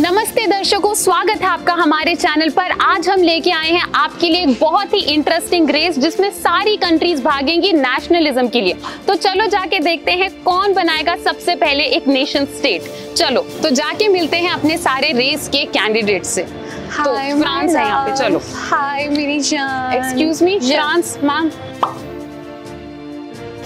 नमस्ते दर्शकों स्वागत है आपका हमारे चैनल पर आज हम लेके आए हैं आपके लिए एक बहुत ही इंटरेस्टिंग रेस जिसमें सारी कंट्रीज भागेंगी नेशनलिज्म के लिए तो चलो जाके देखते हैं कौन बनाएगा सबसे पहले एक नेशन स्टेट चलो तो जाके मिलते हैं अपने सारे रेस के कैंडिडेट से हाय तो फ्रांस है यहाँ पे चलो हाय मेरी जान excuse me France ma'am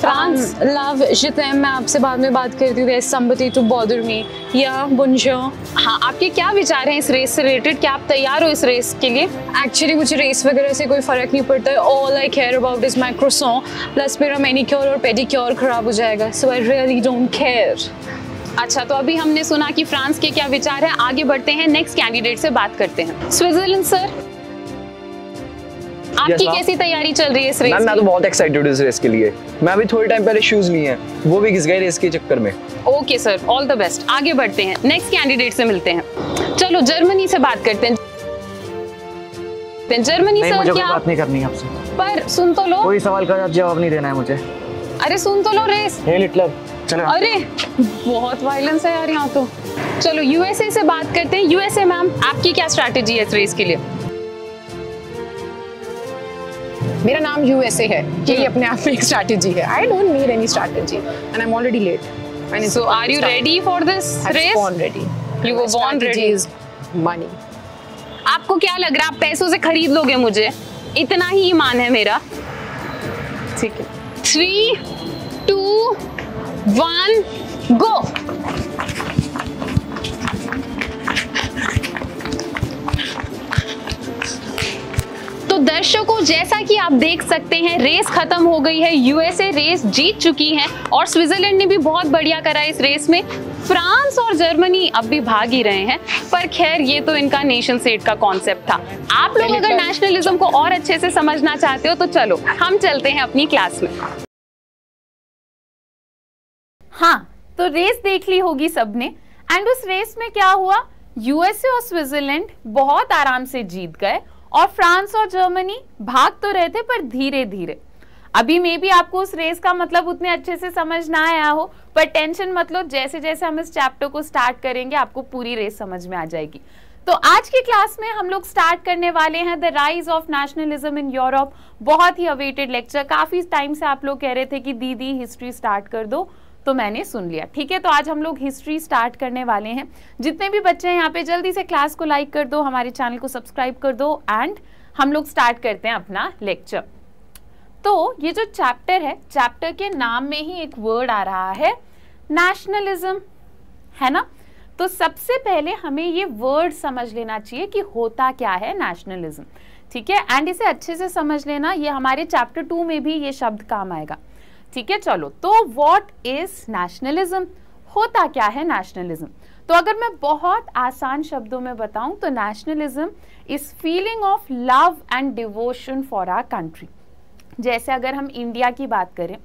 France love जितने मैं आपसे बाद में बात करती हूँ संबती टू बॉदर मी या बुनजो हाँ आपके क्या विचार हैं इस रेस से रिलेटेड क्या आप तैयार हो इस रेस के लिए एक्चुअली मुझे रेस वगैरह से कोई फ़र्क नहीं पड़ता है all I care about is my plus मेरा क्योर और पेडिक्योर ख़राब हो जाएगा so I really don't care अच्छा तो अभी हमने सुना कि फ्रांस के क्या विचार है आगे बढ़ते हैं नेक्स्ट कैंडिडेट से बात करते हैं स्विट्जरलैंड सर आपकी yes, कैसी तैयारी चल रही है इस रेस मैं, मैं तो बहुत एक्साइटेड हूँ इस रेस के लिए मैं अभी थोड़ी टाइम पहले शूज लिए हैं वो भी घिस गए रेस के चक्कर में okay sir all the best आगे बढ़ते हैं नेक्स्ट कैंडिडेट से मिलते हैं चलो जर्मनी से बात करते हैं जर्मनी नहीं, सर मुझे क्या बात नहीं करनी आपसे पर सुन तो लो कोई सवाल का जवाब नहीं देना है मुझे अरे सुन तो लो रेस हिटलर चलो अरे बहुत वायलेंस है यार यहाँ तो चलो यूएसए से बात करते हैं यूएसए मैम आपकी क्या स्ट्रैटेजी है इस रेस के लिए मेरा नाम यू एस ए है ये हम्म। अपने आप में एक स्ट्रैटेजी है I don't need any strategy and I am already late And so are you ready for this race I'm race? Born ready. You were born ready. Is आपको क्या लग रहा है आप पैसों से खरीद लोगे मुझे इतना ही ईमान है मेरा ठीक है थ्री टू वन गो दर्शकों जैसा कि आप देख सकते हैं रेस खत्म हो गई है यूएसए रेस जीत चुकी है और स्विट्जरलैंड ने भी बहुत बढ़िया करा इस रेस में फ्रांस और जर्मनी अब भी भाग ही रहे हैं पर खैर ये तो इनका नेशन स्टेट का कॉन्सेप्ट था आप लोग अगर नेशनलिज्म को और अच्छे से समझना चाहते हो तो चलो हम चलते हैं अपनी क्लास में हाँ तो रेस देख ली होगी सबने एंड उस रेस में क्या हुआ यूएसए और स्विट्जरलैंड बहुत आराम से जीत गए और फ्रांस और जर्मनी भाग तो रहे थे पर धीरे धीरे अभी मे भी आपको उस रेस का मतलब उतने अच्छे से समझ ना आया हो पर टेंशन मत लो जैसे जैसे हम इस चैप्टर को स्टार्ट करेंगे आपको पूरी रेस समझ में आ जाएगी तो आज की क्लास में हम लोग स्टार्ट करने वाले हैं the rise of nationalism in Europe बहुत ही अवेटेड लेक्चर काफ़ी टाइम से आप लोग कह रहे थे कि दीदी हिस्ट्री स्टार्ट कर दो तो मैंने सुन लिया ठीक है तो आज हम लोग हिस्ट्री स्टार्ट करने वाले हैं जितने भी बच्चे हैं यहाँ पे जल्दी से क्लास को लाइक कर दो हमारे चैनल को सब्सक्राइब कर दो एंड हम लोग स्टार्ट करते हैं अपना लेक्चर तो ये जो चैप्टर है चैप्टर के नाम में ही एक वर्ड आ रहा है नेशनलिज्म है ना तो सबसे पहले हमें ये वर्ड समझ लेना चाहिए कि होता क्या है नेशनलिज्म ठीक है एंड इसे अच्छे से समझ लेना ये हमारे चैप्टर टू में भी ये शब्द काम आएगा ठीक है चलो तो वॉट इज नेशनलिज्म होता क्या है नेशनलिज्म तो अगर मैं बहुत आसान शब्दों में बताऊं तो nationalism is feeling of love and devotion for our country जैसे अगर हम इंडिया की बात करें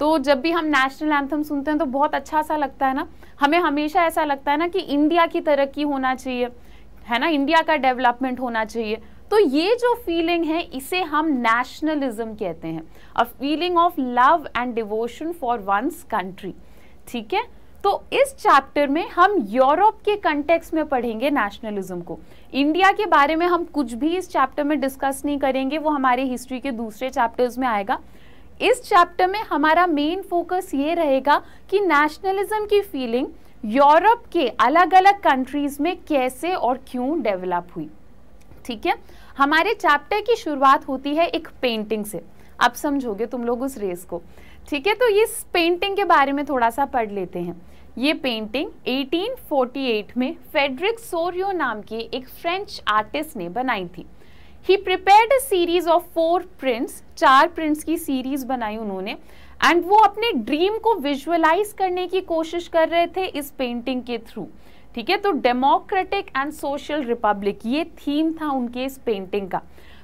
तो जब भी हम नेशनल एंथम सुनते हैं तो बहुत अच्छा सा लगता है ना हमें हमेशा ऐसा लगता है ना कि इंडिया की तरक्की होना चाहिए है ना इंडिया का डेवलपमेंट होना चाहिए तो ये जो फीलिंग है इसे हम नेशनलिज्म कहते हैं a feeling of love and devotion for one's country ठीक है तो इस चैप्टर में हम यूरोप के कंटेक्स में पढ़ेंगे नेशनलिज्म को इंडिया के बारे में हम कुछ भी इस चैप्टर में डिस्कस नहीं करेंगे वो हमारे हिस्ट्री के दूसरे चैप्टर्स में आएगा इस चैप्टर में हमारा मेन फोकस ये रहेगा कि नेशनलिज्म की फीलिंग यूरोप के अलग अलग कंट्रीज़ में कैसे और क्यों डेवलप हुई ठीक है हमारे चैप्टर की शुरुआत होती है एक पेंटिंग से अब समझोगे तुम लोग उस रेस को ठीक है तो इस पेंटिंग के बारे में थोड़ा सा पढ़ लेते हैं ये पेंटिंग 1848 में फेडरिक सोरियो नाम के एक फ्रेंच आर्टिस्ट ने बनाई थी he prepared a series of four prints चार प्रिंट्स की सीरीज बनाई उन्होंने एंड वो अपने ड्रीम को विजुअलाइज करने की कोशिश कर रहे थे इस पेंटिंग के थ्रू ठीक है तो डेमोक्रेटिक एंड सोशल रिपब्लिक ये थीम था उनके इस पेंटिंग का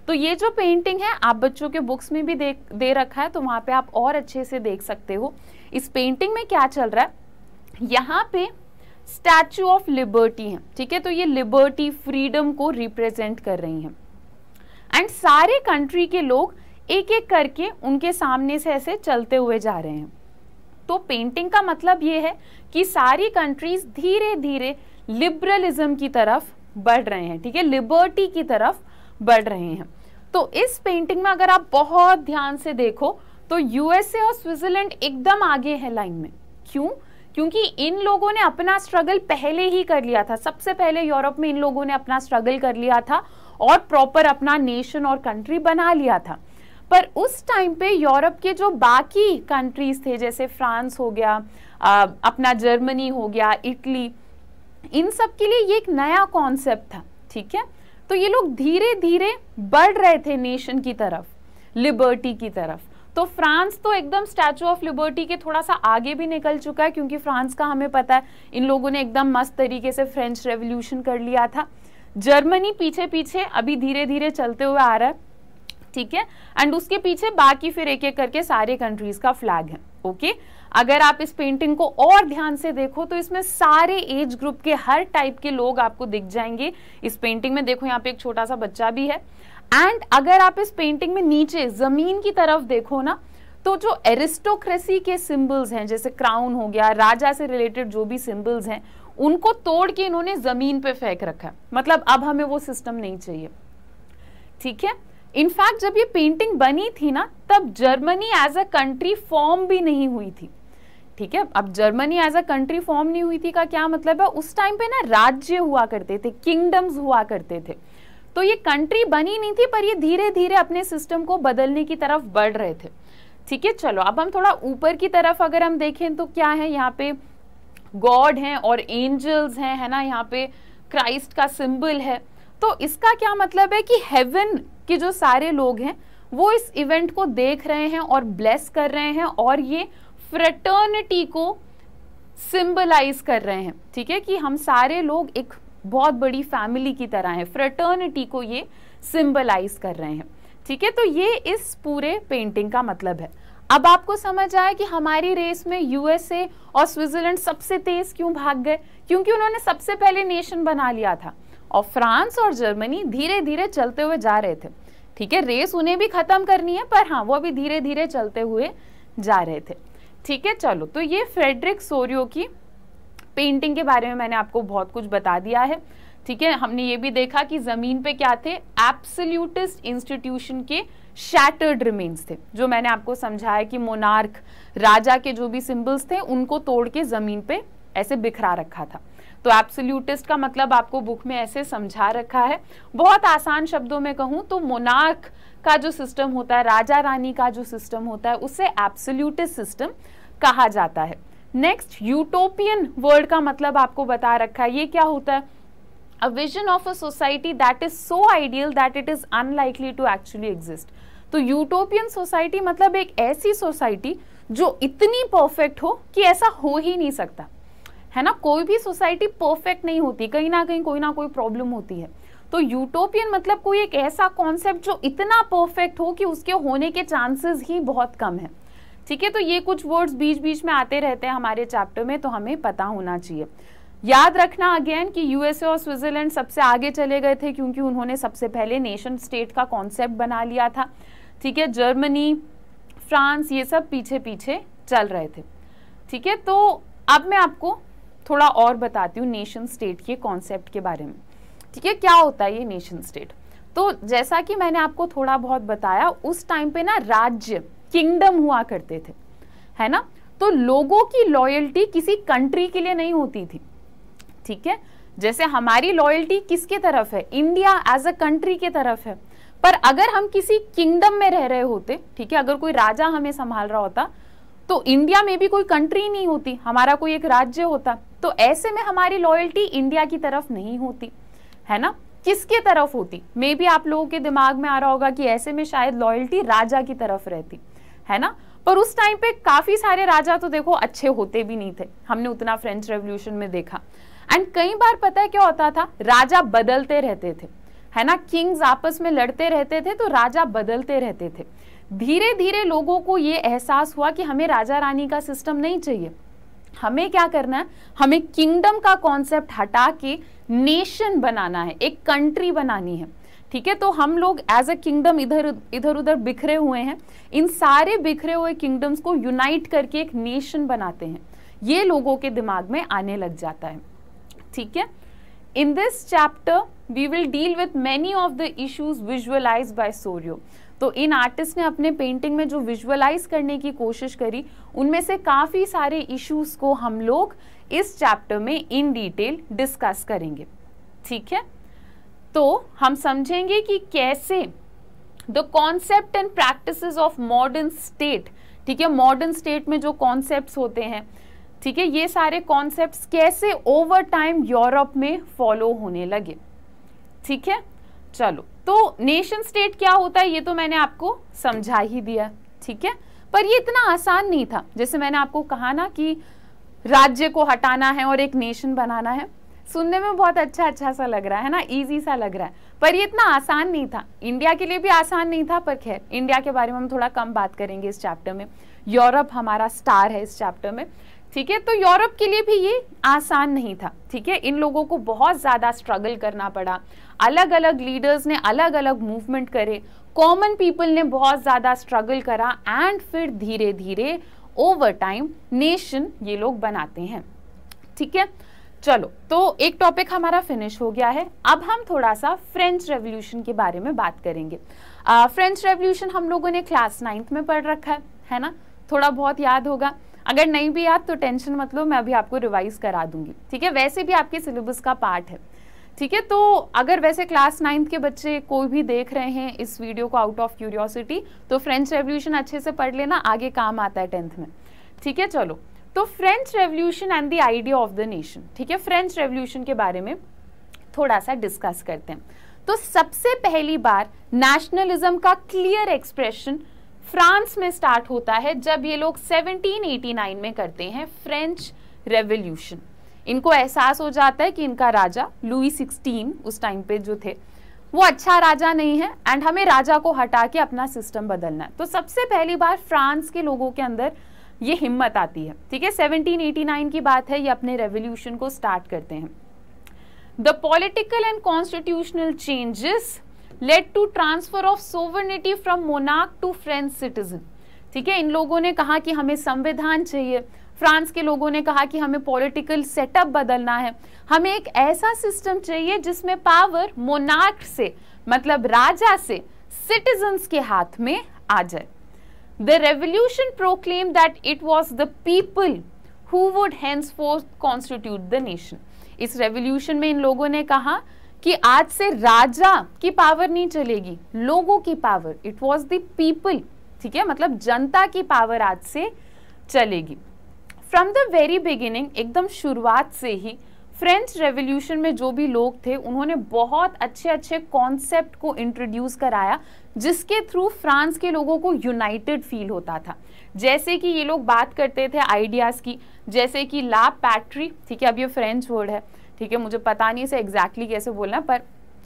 तो ये जो पेंटिंग है आप बच्चों के बुक्स में भी दे, दे रखा है तो वहाँ पे आप और अच्छे से देख सकते हो इस पेंटिंग में क्या चल रहा है यहाँ पे स्टैचू ऑफ लिबर्टी है ठीक है तो ये लिबर्टी फ्रीडम को रिप्रेजेंट कर रही है एंड सारे कंट्री के लोग एक एक करके उनके सामने से ऐसे चलते हुए जा रहे हैं तो पेंटिंग का मतलब ये है कि सारी कंट्रीज धीरे धीरे लिबरलिज्म की तरफ बढ़ रहे हैं ठीक है लिबर्टी की तरफ बढ़ रहे हैं तो इस पेंटिंग में अगर आप बहुत ध्यान से देखो तो यूएसए और स्विट्जरलैंड एकदम आगे है लाइन में क्यों क्योंकि इन लोगों ने अपना स्ट्रगल पहले ही कर लिया था सबसे पहले यूरोप में इन लोगों ने अपना स्ट्रगल कर लिया था और प्रॉपर अपना नेशन और कंट्री बना लिया था पर उस टाइम पे यूरोप के जो बाकी कंट्रीज थे जैसे फ्रांस हो गया आ, अपना जर्मनी हो गया इटली इन सब के लिए ये एक नया कॉन्सेप्ट था ठीक है तो ये लोग धीरे धीरे बढ़ रहे थे नेशन की तरफ लिबर्टी की तरफ तो फ्रांस तो एकदम स्टैचू ऑफ लिबर्टी के थोड़ा सा आगे भी निकल चुका है क्योंकि फ्रांस का हमें पता है इन लोगों ने एकदम मस्त तरीके से फ्रेंच रेवोल्यूशन कर लिया था जर्मनी पीछे पीछे अभी धीरे धीरे चलते हुए आ रहा है ठीक है एंड उसके पीछे बाकी फिर एक एक करके सारे कंट्रीज का फ्लैग है ओके अगर आप इस पेंटिंग को और ध्यान से देखो तो इसमें सारे एज ग्रुप के हर टाइप के लोग आपको दिख जाएंगे इस पेंटिंग में देखो यहाँ पे एक छोटा सा बच्चा भी है एंड अगर आप इस पेंटिंग में नीचे जमीन की तरफ देखो ना तो जो एरिस्टोक्रेसी के सिंबल्स हैं जैसे क्राउन हो गया राजा से रिलेटेड जो भी सिंबल्स हैं उनको तोड़ के इन्होंने जमीन पे फेंक रखा मतलब अब हमें वो सिस्टम नहीं चाहिए ठीक है इनफैक्ट जब ये पेंटिंग बनी थी ना तब Germany as a country form भी नहीं हुई थी ठीक है अब Germany as a country form नहीं हुई थी का क्या मतलब है उस टाइम पे ना राज्य हुआ करते थे किंगडम्स हुआ करते थे तो ये कंट्री बनी नहीं थी पर ये धीरे धीरे अपने सिस्टम को बदलने की तरफ बढ़ रहे थे ठीक है चलो अब हम थोड़ा ऊपर की तरफ अगर हम देखें तो क्या है यहाँ पे गॉड हैं और एंजल्स हैं है ना यहाँ पे क्राइस्ट का सिंबल है तो इसका क्या मतलब है कि हेवन के जो सारे लोग हैं वो इस इवेंट को देख रहे हैं और ब्लेस कर रहे हैं और ये फ्रेटर्निटी को सिंबलाइज कर रहे हैं ठीक है कि हम सारे लोग एक बहुत बड़ी फैमिली की तरह हैं फ्रेटर्निटी को ये सिंबलाइज कर रहे हैं ठीक है तो ये इस पूरे पेंटिंग का मतलब है अब आपको समझ आया कि हमारी रेस में यूएसए और स्विट्जरलैंड सबसे तेज क्यों भाग गए क्योंकि उन्होंने सबसे पहले नेशन बना लिया था और फ्रांस और जर्मनी धीरे धीरे चलते हुए जा रहे थे ठीक है रेस उन्हें भी ख़त्म करनी है पर हाँ वो अभी धीरे धीरे चलते हुए जा रहे थे ठीक है चलो तो ये फ्रेडरिक सोरियो की पेंटिंग के बारे में मैंने आपको बहुत कुछ बता दिया है ठीक है हमने ये भी देखा कि ज़मीन पे क्या थे एप्सल्यूटिस्ट इंस्टीट्यूशन के शैटर्ड रिमेन्स थे जो मैंने आपको समझाया कि मोनार्क राजा के जो भी सिंबल्स थे उनको तोड़ के ज़मीन पे ऐसे बिखरा रखा था तो एब्सोल्यूटिस्ट का मतलब आपको बुक में ऐसे समझा रखा है बहुत आसान शब्दों में कहूँ तो मोनार्क का जो सिस्टम होता है राजा रानी का जो सिस्टम होता है उसे एब्सोल्यूटिस्ट सिस्टम कहा जाता है नेक्स्ट यूटोपियन वर्ल्ड का मतलब आपको बता रखा है ये क्या होता है a vision of a society that is so ideal that it is unlikely to actually exist तो यूटोपियन सोसाइटी मतलब एक ऐसी सोसाइटी जो इतनी परफेक्ट हो कि ऐसा हो ही नहीं सकता है ना कोई भी सोसाइटी परफेक्ट नहीं होती कहीं ना कहीं कोई ना कोई प्रॉब्लम होती है तो यूटोपियन मतलब कोई एक ऐसा कॉन्सेप्ट जो इतना परफेक्ट हो कि उसके होने के चांसेस ही बहुत कम है ठीक है तो ये कुछ वर्ड्स बीच बीच में आते रहते हैं हमारे चैप्टर में तो हमें पता होना चाहिए याद रखना अगेन कि यूएसए और स्विट्जरलैंड सबसे आगे चले गए थे क्योंकि उन्होंने सबसे पहले नेशन स्टेट का कॉन्सेप्ट बना लिया था ठीक है जर्मनी फ्रांस ये सब पीछे पीछे चल रहे थे ठीक है तो अब मैं आपको थोड़ा और बताती हूँ नेशन स्टेट के कॉन्सेप्ट के बारे में ठीक है क्या होता है ये नेशन स्टेट तो जैसा कि मैंने आपको थोड़ा बहुत बताया उस टाइम पे ना राज्य किंगडम हुआ करते थे है ना तो लोगों की लॉयल्टी किसी कंट्री के लिए नहीं होती थी ठीक है जैसे हमारी लॉयल्टी किसके तरफ है इंडिया एज अ कंट्री के तरफ है पर अगर हम किसी किंगडम में रह रहे होते ठीक है अगर कोई राजा हमें संभाल रहा होता तो इंडिया में भी कोई कंट्री नहीं होती हमारा कोई एक राज्य होता तो ऐसे में हमारी लॉयल्टी इंडिया की तरफ नहीं होती है ना किसके तरफ होती मे भी आप लोगों के दिमाग में आ रहा होगा कि ऐसे में शायद लॉयल्टी राजा की तरफ रहती है ना पर उस टाइम पे काफी सारे राजा तो देखो अच्छे होते भी नहीं थे हमने उतना फ्रेंच रेवोल्यूशन में देखा एंड कई बार पता है क्या होता था राजा बदलते रहते थे है ना किंग्स आपस में लड़ते रहते थे तो राजा बदलते रहते थे धीरे धीरे लोगों को ये एहसास हुआ कि हमें राजा रानी का सिस्टम नहीं चाहिए हमें क्या करना है हमें किंगडम का कॉन्सेप्ट हटा के नेशन बनाना है एक कंट्री बनानी है ठीक है तो हम लोग एज अ किंगडम इधर इधर उधर बिखरे हुए हैं इन सारे बिखरे हुए किंगडम्स को यूनाइट करके एक नेशन बनाते हैं ये लोगों के दिमाग में आने लग जाता है ठीक है in this chapter we will deal with many of the issues visualize by Sorrieu तो इन आर्टिस्ट ने अपने पेंटिंग में जो विजुअलाइज करने की कोशिश करी उनमें से काफ़ी सारे इश्यूज को हम लोग इस चैप्टर में इन डिटेल डिस्कस करेंगे ठीक है तो हम समझेंगे कि कैसे the concept and practice of modern state ठीक है मॉडर्न स्टेट में जो कॉन्सेप्ट होते हैं ठीक है ये सारे कॉन्सेप्ट्स कैसे ओवर टाइम यूरोप में फॉलो होने लगे ठीक है चलो तो नेशन स्टेट क्या होता है ये तो मैंने आपको समझा ही दिया ठीक है पर ये इतना आसान नहीं था जैसे मैंने आपको कहा ना कि राज्य को हटाना है और एक नेशन बनाना है सुनने में बहुत अच्छा अच्छा सा लग रहा है ना इजी सा लग रहा है पर ये इतना आसान नहीं था इंडिया के लिए भी आसान नहीं था पर खैर इंडिया के बारे में हम थोड़ा कम बात करेंगे इस चैप्टर में यूरोप हमारा स्टार है इस चैप्टर में ठीक है तो यूरोप के लिए भी ये आसान नहीं था ठीक है इन लोगों को बहुत ज़्यादा स्ट्रगल करना पड़ा अलग अलग लीडर्स ने अलग अलग मूवमेंट करे कॉमन पीपल ने बहुत ज़्यादा स्ट्रगल करा एंड फिर धीरे धीरे ओवर टाइम नेशन ये लोग बनाते हैं ठीक है चलो तो एक टॉपिक हमारा फिनिश हो गया है अब हम थोड़ा सा फ्रेंच रेवोल्यूशन के बारे में बात करेंगे फ्रेंच फ्रेंच रेवोल्यूशन हम लोगों ने क्लास नाइन्थ में पढ़ रखा है है ना थोड़ा बहुत याद होगा अगर नहीं भी याद तो टेंशन मतलब मैं अभी आपको रिवाइज करा दूंगी ठीक है वैसे भी आपके सिलेबस का पार्ट है ठीक है तो अगर वैसे क्लास नाइन्थ के बच्चे कोई भी देख रहे हैं इस वीडियो को आउट ऑफ क्यूरियोसिटी तो फ्रेंच रेवोल्यूशन अच्छे से पढ़ लेना आगे काम आता है टेंथ में ठीक है चलो तो French revolution and the idea of the nation ठीक है फ्रेंच रेवोल्यूशन के बारे में थोड़ा सा डिस्कस करते हैं तो सबसे पहली बार नेशनलिज्म का क्लियर एक्सप्रेशन फ्रांस में स्टार्ट होता है जब ये लोग 1789 में करते हैं फ्रेंच रेवोल्यूशन इनको एहसास हो जाता है कि इनका राजा लुई सिक्सटीन उस टाइम पे जो थे वो अच्छा राजा नहीं है एंड हमें राजा को हटा के अपना सिस्टम बदलना है तो सबसे पहली बार फ्रांस के लोगों के अंदर ये हिम्मत आती है ठीक है 1789 की बात है ये अपने रेवोल्यूशन को स्टार्ट करते हैं the political and constitutional changes led to transfer of sovereignty from मोनाक टू फ्रेंच सिटीजन ठीक है इन लोगों ने कहा कि हमें संविधान चाहिए फ्रांस के लोगों ने कहा कि हमें पॉलिटिकल सेटअप बदलना है हमें एक ऐसा सिस्टम चाहिए जिसमें पावर मोनार्क से मतलब राजा से सिटीजन्स के हाथ में आ जाए revolution proclaim that it was the people who would hence henceforth constitute the nation इस रेवोल्यूशन में इन लोगों ने कहा कि आज से राजा की पावर नहीं चलेगी लोगों की power it was the people ठीक है मतलब जनता की पावर आज से चलेगी फ्रॉम द वेरी बिगिनिंग एकदम शुरुआत से ही फ्रेंच रेवोल्यूशन में जो भी लोग थे उन्होंने बहुत अच्छे अच्छे कॉन्सेप्ट को इंट्रोड्यूस कराया जिसके थ्रू फ्रांस के लोगों को यूनाइटेड फील होता था जैसे कि ये लोग बात करते थे आइडियाज़ की जैसे कि ला पैट्री ठीक है अब ये फ्रेंच वर्ड है ठीक है मुझे पता नहीं इसे एग्जैक्टली exactly कैसे बोलना पर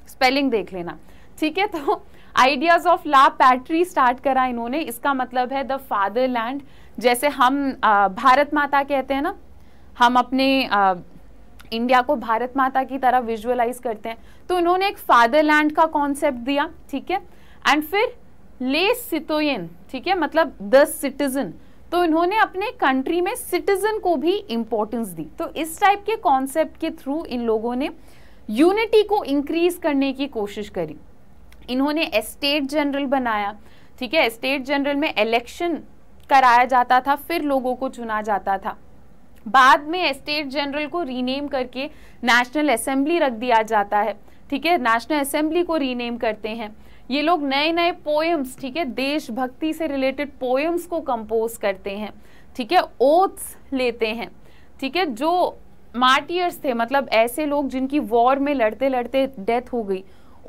स्पेलिंग देख लेना ठीक है तो ideas of la patrie start करा इन्होंने इसका मतलब है द फादर लैंड जैसे हम भारत माता कहते हैं ना हम अपने इंडिया को भारत माता की तरह विजुअलाइज करते हैं तो इन्होंने एक फादरलैंड का कॉन्सेप्ट दिया ठीक है एंड फिर ले सितोयन ठीक है मतलब द सिटीजन तो इन्होंने अपने कंट्री में सिटीजन को भी इम्पोर्टेंस दी तो इस टाइप के कॉन्सेप्ट के थ्रू इन लोगों ने यूनिटी को इंक्रीज करने की कोशिश करी इन्होंने एस्टेट जनरल बनाया ठीक है एस्टेट जनरल में इलेक्शन कराया जाता था फिर लोगों को चुना जाता था बाद में एस्टेट जनरल को रीनेम करके नेशनल असेंबली रख दिया जाता है ठीक है नेशनल असेंबली को रीनेम करते हैं ये लोग नए नए पोएम्स ठीक है देशभक्ति से रिलेटेड पोएम्स को कंपोज करते हैं ठीक है ओथ्स लेते हैं ठीक है जो मार्टियर्स थे मतलब ऐसे लोग जिनकी वॉर में लड़ते लड़ते डेथ हो गई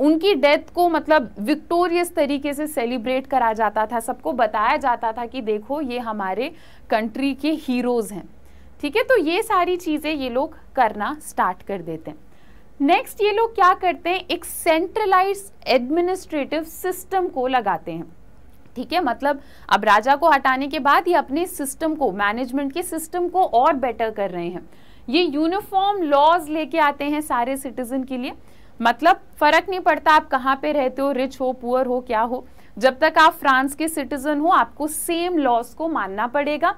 उनकी डेथ को मतलब विक्टोरियस तरीके से सेलिब्रेट करा जाता था सबको बताया जाता था कि देखो ये हमारे कंट्री के हीरोज़ हैं ठीक है तो ये सारी चीज़ें ये लोग करना स्टार्ट कर देते हैं नेक्स्ट ये लोग क्या करते हैं एक सेंट्रलाइज एडमिनिस्ट्रेटिव सिस्टम को लगाते हैं ठीक है मतलब अब राजा को हटाने के बाद ये अपने सिस्टम को मैनेजमेंट के सिस्टम को और बेटर कर रहे हैं ये यूनिफॉर्म लॉज लेके आते हैं सारे सिटीजन के लिए मतलब फर्क नहीं पड़ता आप कहाँ पे रहते हो रिच हो पुअर हो क्या हो जब तक आप फ्रांस के सिटीजन हो आपको सेम लॉस को मानना पड़ेगा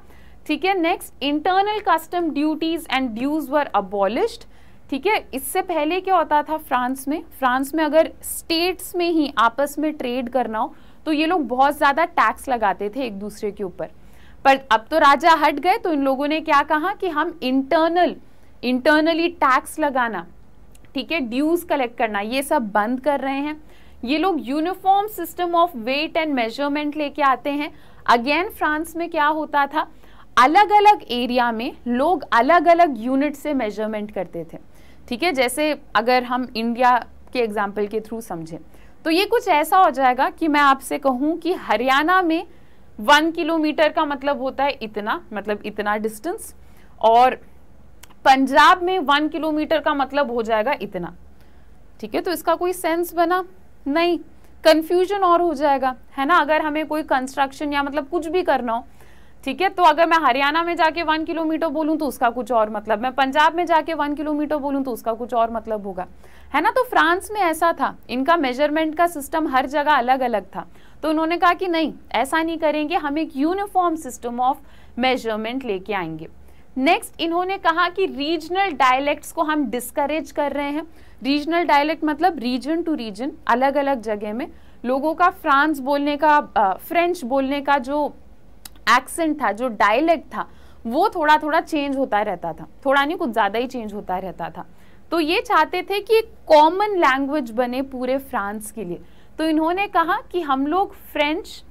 ठीक है next internal custom duties and dues were abolished ठीक है इससे पहले क्या होता था फ्रांस में फ्रांस में अगर स्टेट्स में ही आपस में ट्रेड करना हो तो ये लोग बहुत ज़्यादा टैक्स लगाते थे एक दूसरे के ऊपर पर अब तो राजा हट गए तो इन लोगों ने क्या कहा कि हम इंटरनल इंटरनली टैक्स लगाना ठीक है ड्यूज कलेक्ट करना ये सब बंद कर रहे हैं ये लोग uniform system of weight and measurement लेके आते हैं अगेन फ्रांस में क्या होता था अलग अलग एरिया में लोग अलग अलग यूनिट से मेजरमेंट करते थे ठीक है जैसे अगर हम इंडिया के एग्जाम्पल के थ्रू समझें तो ये कुछ ऐसा हो जाएगा कि मैं आपसे कहूँ कि हरियाणा में वन किलोमीटर का मतलब होता है इतना मतलब इतना डिस्टेंस और पंजाब में वन किलोमीटर का मतलब हो जाएगा इतना ठीक है तो इसका कोई सेंस बना नहीं कंफ्यूजन और हो जाएगा है ना अगर हमें कोई कंस्ट्रक्शन या मतलब कुछ भी करना हो ठीक है तो अगर मैं हरियाणा में जाके वन किलोमीटर बोलूं तो उसका कुछ और मतलब मैं पंजाब में जाके वन किलोमीटर बोलूं तो उसका कुछ और मतलब होगा है ना तो फ्रांस में ऐसा था इनका मेजरमेंट का सिस्टम हर जगह अलग अलग था तो उन्होंने कहा कि नहीं ऐसा नहीं करेंगे हम एक यूनिफॉर्म सिस्टम ऑफ मेजरमेंट लेके आएंगे नेक्स्ट इन्होंने कहा कि रीजनल डायलैक्ट्स को हम डिस्करेज कर रहे हैं रीजनल डायलैक्ट मतलब रीजन टू रीजन अलग अलग जगह में लोगों का फ्रांस बोलने का फ्रेंच बोलने का जो एक्सेंट था जो डायलैक्ट था वो थोड़ा थोड़ा चेंज होता रहता था थोड़ा नहीं कुछ ज़्यादा ही चेंज होता रहता था तो ये चाहते थे कि एक कॉमन लैंग्वेज बने पूरे फ्रांस के लिए तो इन्होंने कहा कि हम लोग फ्रेंच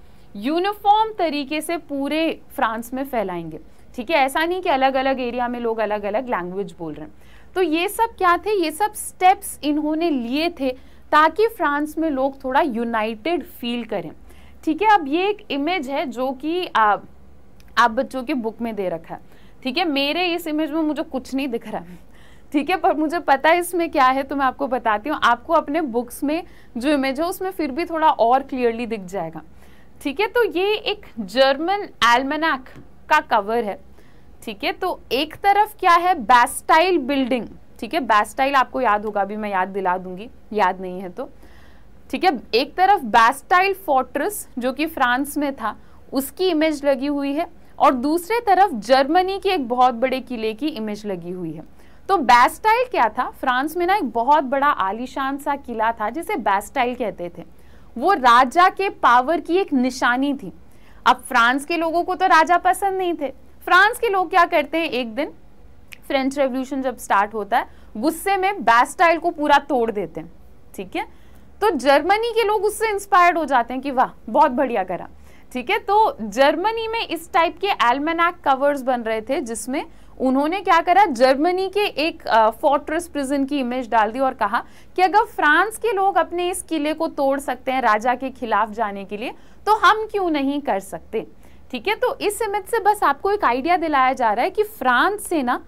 यूनिफॉर्म तरीके से पूरे फ्रांस में फैलाएंगे ठीक है ऐसा नहीं कि अलग अलग एरिया में लोग अलग अलग लैंग्वेज बोल रहे हैं तो ये सब क्या थे ये सब स्टेप्स इन्होंने लिए थे ताकि फ्रांस में लोग थोड़ा यूनाइटेड फील करें ठीक है अब ये एक इमेज है जो कि आप, आप बच्चों के बुक में दे रखा है ठीक है मेरे इस इमेज में मुझे कुछ नहीं दिख रहा है ठीक है पर मुझे पता है इसमें क्या है तो मैं आपको बताती हूँ आपको अपने बुक्स में जो इमेज है उसमें फिर भी थोड़ा और क्लियरली दिख जाएगा ठीक है तो ये एक जर्मन एल्मनैक का कवर है ठीक है तो एक तरफ क्या है बैस्टाइल बिल्डिंग ठीक है बैस्टाइल आपको याद होगा अभी मैं याद दिला दूंगी याद नहीं है तो ठीक है एक तरफ बैस्टाइल फोर्ट्रेस जो कि फ्रांस में था उसकी इमेज लगी हुई है और दूसरे तरफ जर्मनी के एक बहुत बड़े किले की इमेज लगी हुई है तो बेस्टाइल क्या था फ्रांस में ना एक बहुत बड़ा आलिशान सा किला था जिसे बेस्टाइल कहते थे वो राजा के पावर की एक निशानी थी अब फ्रांस के लोगों को तो राजा पसंद नहीं थे फ्रांस के लोग क्या करते हैं एक दिन फ्रेंच रेवल्यूशन जब स्टार्ट होता है गुस्से में बैस्टाइल को पूरा तोड़ देते हैं ठीक है तो जर्मनी के लोग उससे इंस्पायर्ड हो जाते हैं कि वाह बहुत बढ़िया करा ठीक है तो जर्मनी में इस टाइप के एल्मेनाक कवर्स बन रहे थे जिसमें उन्होंने क्या करा जर्मनी के एक फोर्ट्रेस प्रिजन की इमेज डाल दी और कहा कि अगर फ्रांस के लोग अपने इस किले को तोड़ सकते हैं राजा के खिलाफ जाने के लिए तो हम क्यों नहीं कर सकते ठीक है तो इस इमेज से बस आपको एक आइडिया दिलाया जा रहा है कि फ्रांस से ना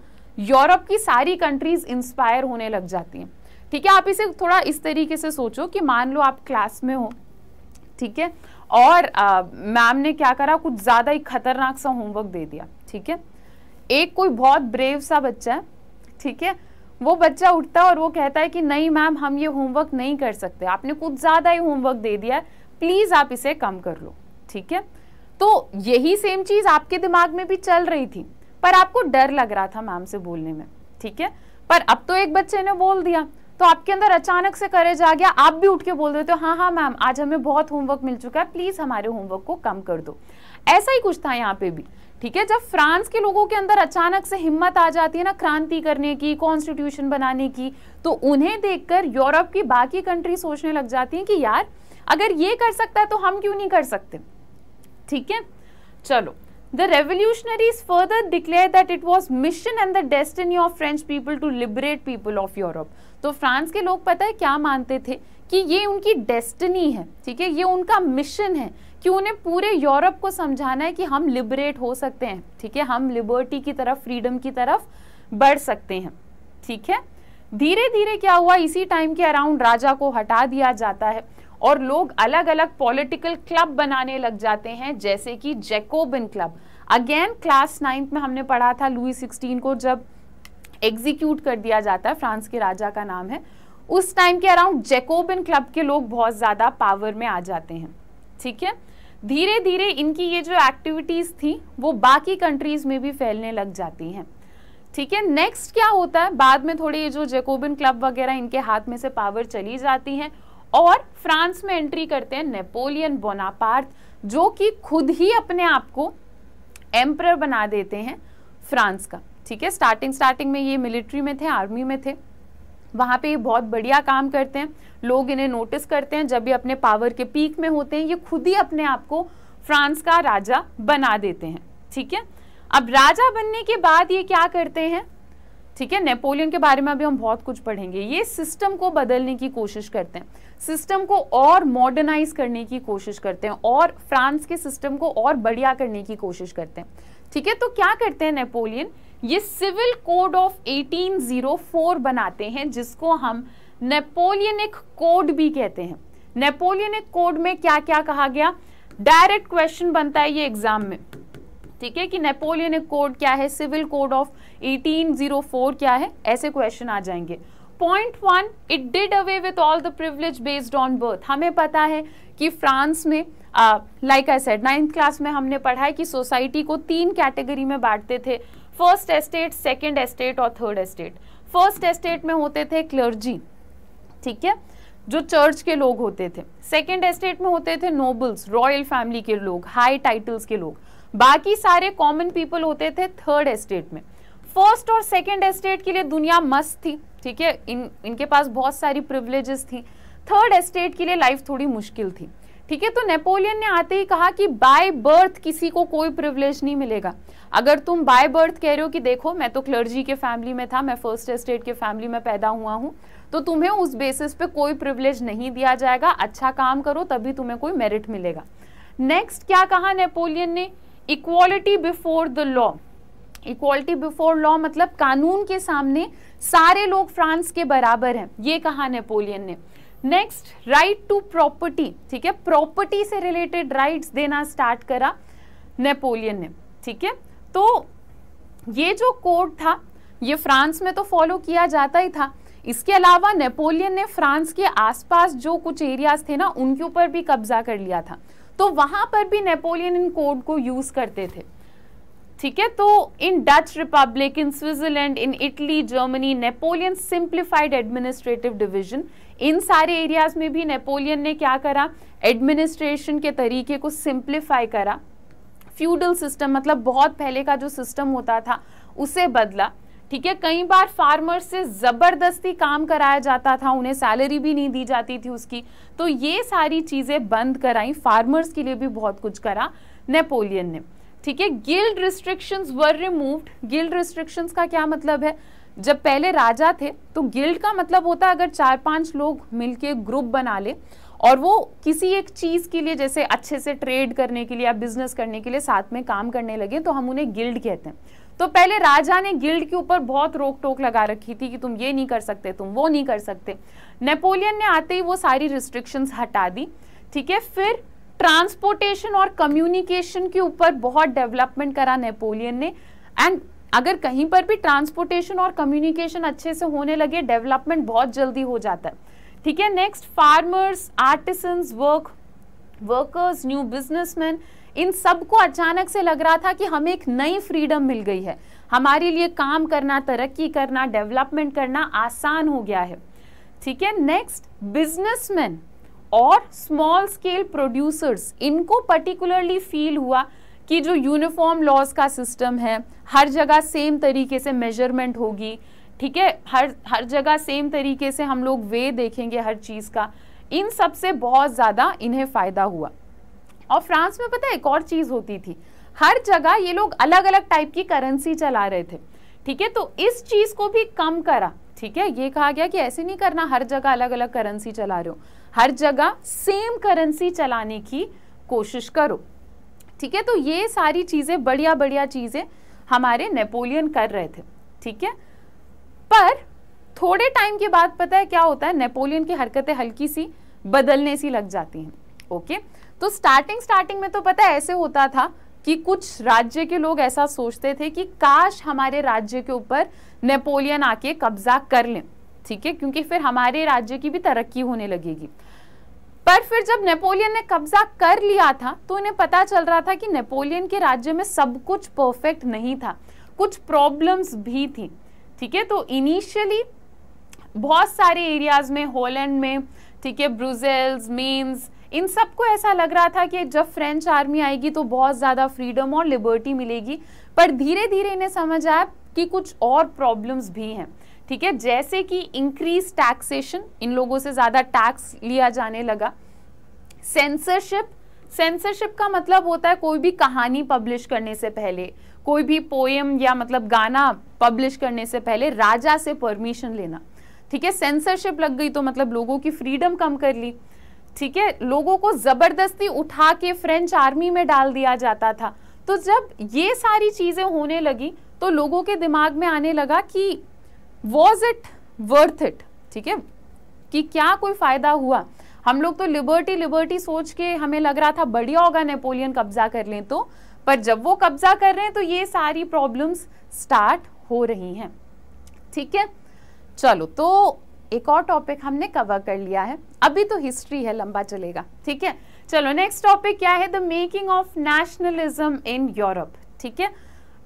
यूरोप की सारी कंट्रीज इंस्पायर होने लग जाती हैं ठीक है आप इसे थोड़ा इस तरीके से सोचो कि मान लो आप क्लास में हो ठीक है और मैम ने क्या करा कुछ ज़्यादा ही खतरनाक सा होमवर्क दे दिया ठीक है एक कोई बहुत ब्रेव सा बच्चा है ठीक है वो बच्चा उठता है और वो कहता है कि नहीं मैम हम ये होमवर्क नहीं कर सकते आपने कुछ ज़्यादा ही होमवर्क दे दिया है प्लीज़ आप इसे कम कर लो ठीक है तो यही सेम चीज़ आपके दिमाग में भी चल रही थी पर आपको डर लग रहा था मैम से बोलने में ठीक है पर अब तो एक बच्चे ने बोल दिया तो आपके अंदर अचानक से करेज आ गया आप भी उठ के बोल देते हो हाँ हाँ मैम आज हमें बहुत होमवर्क मिल चुका है प्लीज़ हमारे होमवर्क को कम कर दो ऐसा ही कुछ था यहाँ पे भी ठीक है जब फ्रांस के लोगों के अंदर अचानक से हिम्मत आ जाती है ना क्रांति करने की कॉन्स्टिट्यूशन बनाने की तो उन्हें देखकर यूरोप की बाकी कंट्री सोचने लग जाती हैं कि यार अगर ये कर सकता है तो हम क्यों नहीं कर सकते ठीक है चलो the revolutionary further declare that it was mission and the destiny of French people to liberate people of Europe तो फ्रांस के लोग पता है क्या मानते थे कि ये उनकी डेस्टिनी है ठीक है ये उनका मिशन है कि उन्हें पूरे यूरोप को समझाना है कि हम लिबरेट हो सकते हैं ठीक है हम लिबर्टी की तरफ फ्रीडम की तरफ बढ़ सकते हैं ठीक है धीरे धीरे क्या हुआ इसी टाइम के अराउंड राजा को हटा दिया जाता है और लोग अलग अलग पॉलिटिकल क्लब बनाने लग जाते हैं जैसे कि Jacobin club again class ninth में हमने पढ़ा था लुई सिक्सटीन को जब एग्जीक्यूट कर दिया जाता है फ्रांस के राजा का नाम है उस टाइम के अराउंड जैकोबिन क्लब के लोग बहुत ज़्यादा पावर में आ जाते हैं ठीक है धीरे धीरे इनकी ये जो एक्टिविटीज़ थी वो बाकी कंट्रीज़ में भी फैलने लग जाती हैं ठीक है नेक्स्ट क्या होता है बाद में थोड़ी ये जो जेकोबिन क्लब वगैरह इनके हाथ में से पावर चली जाती हैं और फ्रांस में एंट्री करते हैं नेपोलियन बोनापार्थ जो कि खुद ही अपने आप को एम्प्रर बना देते हैं फ्रांस का ठीक है स्टार्टिंग स्टार्टिंग में ये मिलिट्री में थे आर्मी में थे वहाँ पे ये बहुत बढ़िया काम करते हैं लोग इन्हें नोटिस करते हैं जब ये अपने पावर के पीक में होते हैं ये खुद ही अपने आप को फ्रांस का राजा बना देते हैं ठीक है अब राजा बनने के बाद ये क्या करते हैं ठीक है नेपोलियन के बारे में अभी हम बहुत कुछ पढ़ेंगे ये सिस्टम को बदलने की कोशिश करते हैं सिस्टम को और मॉडर्नाइज करने की कोशिश करते हैं और फ्रांस के सिस्टम को और बढ़िया करने की कोशिश करते हैं ठीक है तो क्या करते हैं नेपोलियन ये सिविल कोड ऑफ 1804 बनाते हैं जिसको हम नेपोलियनिक कोड भी कहते हैं नेपोलियनिक कोड में क्या क्या कहा गया डायरेक्ट क्वेश्चन बनता है ये एग्जाम में ठीक है कि नेपोलियनिक कोड क्या है सिविल कोड ऑफ 1804 क्या है ऐसे क्वेश्चन आ जाएंगे point one it did away with all the privilege based on birth हमें पता है कि फ्रांस में like I said ninth class में हमने पढ़ा है कि सोसाइटी को तीन कैटेगरी में बांटते थे फर्स्ट एस्टेट सेकेंड एस्टेट और थर्ड एस्टेट फर्स्ट एस्टेट में होते थे क्लर्जी ठीक है जो चर्च के लोग होते थे सेकेंड एस्टेट में होते थे नोबल्स रॉयल फैमिली के लोग हाई टाइटल्स के लोग बाकी सारे कॉमन पीपल होते थे थर्ड एस्टेट में फर्स्ट और सेकेंड एस्टेट के लिए दुनिया मस्त थी ठीक है इन इनके पास बहुत सारी प्रिवलेजेस थी थर्ड एस्टेट के लिए लाइफ थोड़ी मुश्किल थी ठीक है तो नेपोलियन ने आते ही कहा कि बाय बर्थ किसी को कोई प्रिवलेज नहीं मिलेगा अगर तुम बाय बर्थ कह रहे हो कि देखो मैं तो क्लर्जी के फैमिली में था मैं फर्स्ट एस्टेट के फैमिली में पैदा हुआ हूँ तो तुम्हें उस बेसिस पे कोई प्रिवलेज नहीं दिया जाएगा अच्छा काम करो तभी तुम्हें कोई मेरिट मिलेगा नेक्स्ट क्या कहा नेपोलियन ने equality before the law equality before law मतलब कानून के सामने सारे लोग फ्रांस के बराबर हैं ये कहा नेपोलियन ने नेक्स्ट राइट टू प्रॉपर्टी ठीक है प्रॉपर्टी से रिलेटेड राइट्स देना स्टार्ट करा नेपोलियन ने ठीक है तो ये जो कोड था ये फ्रांस में तो फॉलो किया जाता ही था इसके अलावा नेपोलियन ने फ्रांस के आसपास जो कुछ एरियाज थे ना उनके ऊपर भी कब्जा कर लिया था तो वहां पर भी नेपोलियन इन कोड को यूज़ करते थे ठीक है तो in Dutch republic in Switzerland in Italy Germany Napoleon simplified administrative division इन सारे एरियाज में भी नेपोलियन ने क्या करा एडमिनिस्ट्रेशन के तरीके को सिंप्लीफाई करा फ्यूडल सिस्टम मतलब बहुत पहले का जो सिस्टम होता था उसे बदला ठीक है कई बार फार्मर से ज़बरदस्ती काम कराया जाता था उन्हें सैलरी भी नहीं दी जाती थी उसकी तो ये सारी चीज़ें बंद कराई फार्मर्स के लिए भी बहुत कुछ करा नेपोलियन ने ठीक है guild restrictions were removed guild restrictions का क्या मतलब है जब पहले राजा थे तो गिल्ड का मतलब होता है अगर चार पांच लोग मिलके ग्रुप बना ले और वो किसी एक चीज़ के लिए जैसे अच्छे से ट्रेड करने के लिए या बिजनेस करने के लिए साथ में काम करने लगे तो हम उन्हें गिल्ड कहते हैं तो पहले राजा ने गिल्ड के ऊपर बहुत रोक टोक लगा रखी थी कि तुम ये नहीं कर सकते तुम वो नहीं कर सकते नेपोलियन ने आते ही वो सारी रिस्ट्रिक्शंस हटा दी ठीक है फिर ट्रांसपोर्टेशन और कम्युनिकेशन के ऊपर बहुत डेवलपमेंट करा नेपोलियन ने एंड अगर कहीं पर भी ट्रांसपोर्टेशन और कम्युनिकेशन अच्छे से होने लगे डेवलपमेंट बहुत जल्दी हो जाता है ठीक है next farmers artisans work workers new businessman इन सबको अचानक से लग रहा था कि हमें एक नई फ्रीडम मिल गई है हमारे लिए काम करना तरक्की करना डेवलपमेंट करना आसान हो गया है ठीक है नेक्स्ट बिजनेसमैन और स्मॉल स्केल प्रोड्यूसर्स इनको पर्टिकुलरली फील हुआ कि जो यूनिफॉर्म लॉज का सिस्टम है हर जगह सेम तरीके से मेजरमेंट होगी ठीक है हर हर जगह सेम तरीके से हम लोग वे देखेंगे हर चीज़ का इन सब से बहुत ज़्यादा इन्हें फ़ायदा हुआ और फ्रांस में पता है एक और चीज़ होती थी हर जगह ये लोग अलग अलग टाइप की करेंसी चला रहे थे ठीक है तो इस चीज़ को भी कम करा ठीक है ये कहा गया कि ऐसे नहीं करना हर जगह अलग अलग करेंसी चला रहे हो हर जगह सेम करेंसी चलाने की कोशिश करो ठीक है तो ये सारी चीज़ें बढ़िया बढ़िया चीज़ें हमारे नेपोलियन कर रहे थे ठीक है पर थोड़े टाइम के बाद पता है क्या होता है नेपोलियन की हरकतें हल्की सी बदलने सी लग जाती हैं ओके तो स्टार्टिंग स्टार्टिंग में तो पता है ऐसे होता था कि कुछ राज्य के लोग ऐसा सोचते थे कि काश हमारे राज्य के ऊपर नेपोलियन आके कब्जा कर लें ठीक है क्योंकि फिर हमारे राज्य की भी तरक्की होने लगेगी पर फिर जब नेपोलियन ने कब्जा कर लिया था तो उन्हें पता चल रहा था कि नेपोलियन के राज्य में सब कुछ परफेक्ट नहीं था कुछ प्रॉब्लम्स भी थी ठीक है तो इनिशियली बहुत सारे एरियाज में होलैंड में ठीक है ब्रुजेल्स मेन्स इन सबको ऐसा लग रहा था कि जब फ्रेंच आर्मी आएगी तो बहुत ज़्यादा फ्रीडम और लिबर्टी मिलेगी पर धीरे धीरे इन्हें समझ आया कि कुछ और प्रॉब्लम्स भी हैं ठीक है जैसे कि इंक्रीज टैक्सेशन इन लोगों से ज़्यादा टैक्स लिया जाने लगा सेंसरशिप सेंसरशिप का मतलब होता है कोई भी कहानी पब्लिश करने से पहले कोई भी पोएम या मतलब गाना पब्लिश करने से पहले राजा से परमिशन लेना ठीक है सेंसरशिप लग गई तो मतलब लोगों की फ्रीडम कम कर ली ठीक है लोगों को ज़बरदस्ती उठा के फ्रेंच आर्मी में डाल दिया जाता था तो जब ये सारी चीज़ें होने लगी तो लोगों के दिमाग में आने लगा कि वॉज इट वर्थ इट ठीक है कि क्या कोई फायदा हुआ हम लोग तो लिबर्टी लिबर्टी सोच के हमें लग रहा था बढ़िया होगा नेपोलियन कब्जा कर लें तो पर जब वो कब्जा कर रहे हैं तो ये सारी प्रॉब्लम्स स्टार्ट हो रही हैं ठीक है चलो तो एक और टॉपिक हमने कवर कर लिया है अभी तो हिस्ट्री है लंबा चलेगा ठीक है चलो नेक्स्ट टॉपिक क्या है the making of nationalism in Europe ठीक है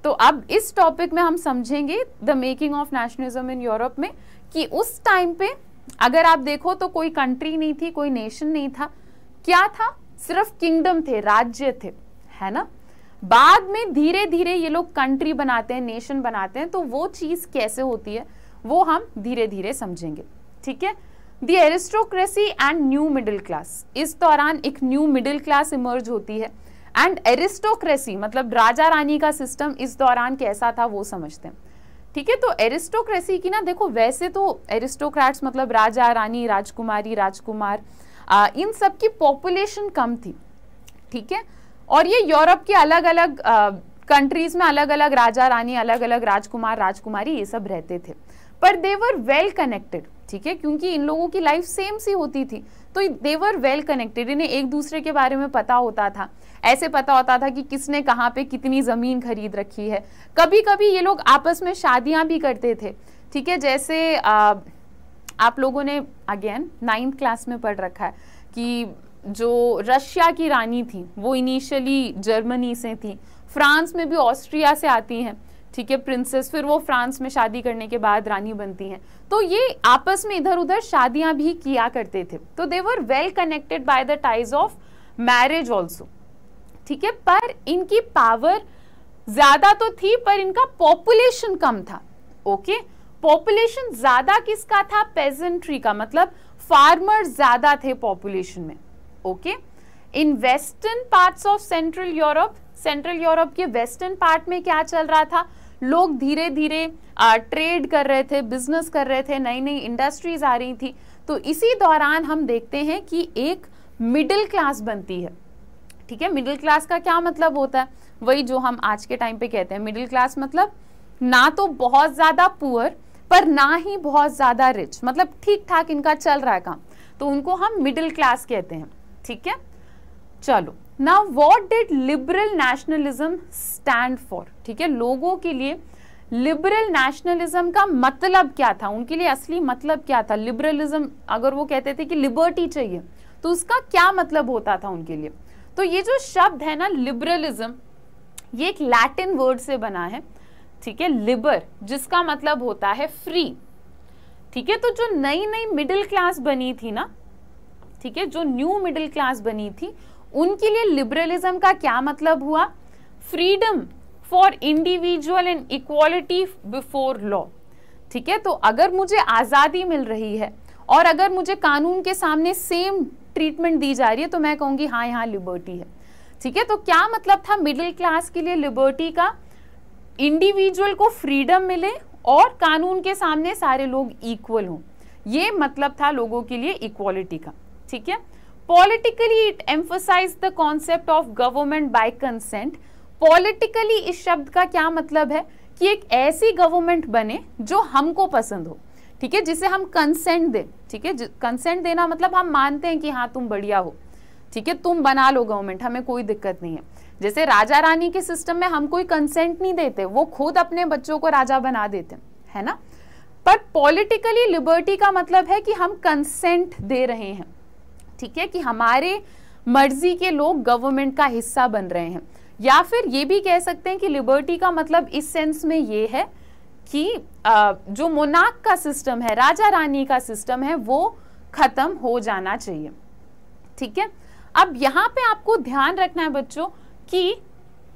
तो अब इस टॉपिक में हम समझेंगे the making of nationalism in Europe में कि उस टाइम पे अगर आप देखो तो कोई कंट्री नहीं थी कोई नेशन नहीं था क्या था सिर्फ किंगडम थे राज्य थे है ना बाद में धीरे धीरे ये लोग कंट्री बनाते हैं नेशन बनाते हैं तो वो चीज़ कैसे होती है वो हम धीरे धीरे समझेंगे ठीक है the aristocracy and new middle class इस दौरान एक न्यू मिडिल क्लास इमर्ज होती है एंड एरिस्टोक्रेसी मतलब राजा रानी का सिस्टम इस दौरान कैसा था वो समझते हैं ठीक है तो एरिस्टोक्रेसी की ना देखो वैसे तो एरिस्टोक्रेट्स मतलब राजा रानी राजकुमारी राजकुमार आ, इन सब की पॉपुलेशन कम थी ठीक है और ये यूरोप के अलग अलग कंट्रीज में अलग अलग राजा रानी अलग अलग राजकुमार राजकुमारी ये सब रहते थे पर देवर वेल कनेक्टेड ठीक है क्योंकि इन लोगों की लाइफ सेम सी होती थी तो देवर वेल कनेक्टेड इन्हें एक दूसरे के बारे में पता होता था ऐसे पता होता था कि किसने कहाँ पे कितनी ज़मीन खरीद रखी है कभी कभी ये लोग आपस में शादियाँ भी करते थे ठीक है जैसे आ, आप लोगों ने अगेन नाइन्थ क्लास में पढ़ रखा है कि जो रशिया की रानी थी वो इनिशियली जर्मनी से थी फ्रांस में भी ऑस्ट्रिया से आती हैं ठीक है प्रिंसेस फिर वो फ्रांस में शादी करने के बाद रानी बनती हैं तो ये आपस में इधर उधर शादियां भी किया करते थे तो they were well connected by the ties of marriage also ठीक है पर इनकी पावर ज़्यादा तो थी पर इनका पॉपुलेशन कम था ओके पॉपुलेशन ज़्यादा किसका था पेजेंट्री का मतलब फार्मर ज़्यादा थे पॉपुलेशन में okay in western parts of central Europe central Europe के वेस्टर्न पार्ट में क्या चल रहा था लोग धीरे धीरे ट्रेड कर रहे थे बिजनेस कर रहे थे नई नई इंडस्ट्रीज आ रही थी तो इसी दौरान हम देखते हैं कि एक मिडिल क्लास बनती है ठीक है मिडिल क्लास का क्या मतलब होता है वही जो हम आज के टाइम पे कहते हैं मिडिल क्लास मतलब ना तो बहुत ज़्यादा पुअर पर ना ही बहुत ज़्यादा रिच मतलब ठीक ठाक इनका चल रहा है काम तो उनको हम मिडिल क्लास कहते हैं ठीक है चलो now what did liberal nationalism stand for ठीक है लोगों के लिए लिबरल नेशनलिज्म का मतलब क्या था उनके लिए असली मतलब क्या था लिबरलिज्म अगर वो कहते थे कि लिबर्टी चाहिए तो उसका क्या मतलब होता था उनके लिए तो ये जो शब्द है ना लिबरलिज्म ये एक लैटिन वर्ड से बना है ठीक है लिबर जिसका मतलब होता है फ्री ठीक है तो जो नई नई मिडिल क्लास बनी थी ना ठीक है जो न्यू मिडिल क्लास बनी थी उनके लिए लिबरलिज्म का क्या मतलब हुआ freedom for individual and equality before law ठीक है तो अगर मुझे आज़ादी मिल रही है और अगर मुझे कानून के सामने सेम ट्रीटमेंट दी जा रही है तो मैं कहूँगी हाँ यहाँ लिबर्टी है ठीक है तो क्या मतलब था मिडिल क्लास के लिए लिबर्टी का इंडिविजुअल को फ्रीडम मिले और कानून के सामने सारे लोग इक्वल हों ये मतलब था लोगों के लिए इक्वालिटी का ठीक है politically it emphasize the concept of government by consent politically इस शब्द का क्या मतलब है कि एक ऐसी गवर्नमेंट बने जो हमको पसंद हो ठीक है जिसे हम कंसेंट दें ठीक है कंसेंट देना मतलब हम मानते हैं कि हाँ तुम बढ़िया हो ठीक है तुम बना लो गवर्नमेंट हमें कोई दिक्कत नहीं है जैसे राजा रानी के सिस्टम में हम कोई कंसेंट नहीं देते वो खुद अपने बच्चों को राजा बना देते है ना पर पॉलिटिकली लिबर्टी का मतलब है कि हम कंसेंट दे रहे हैं ठीक है कि हमारे मर्जी के लोग गवर्नमेंट का हिस्सा बन रहे हैं या फिर ये भी कह सकते हैं कि लिबर्टी का मतलब इस सेंस में ये है कि जो मोनाक का सिस्टम है राजा रानी का सिस्टम है वो ख़त्म हो जाना चाहिए ठीक है अब यहां पे आपको ध्यान रखना है बच्चों कि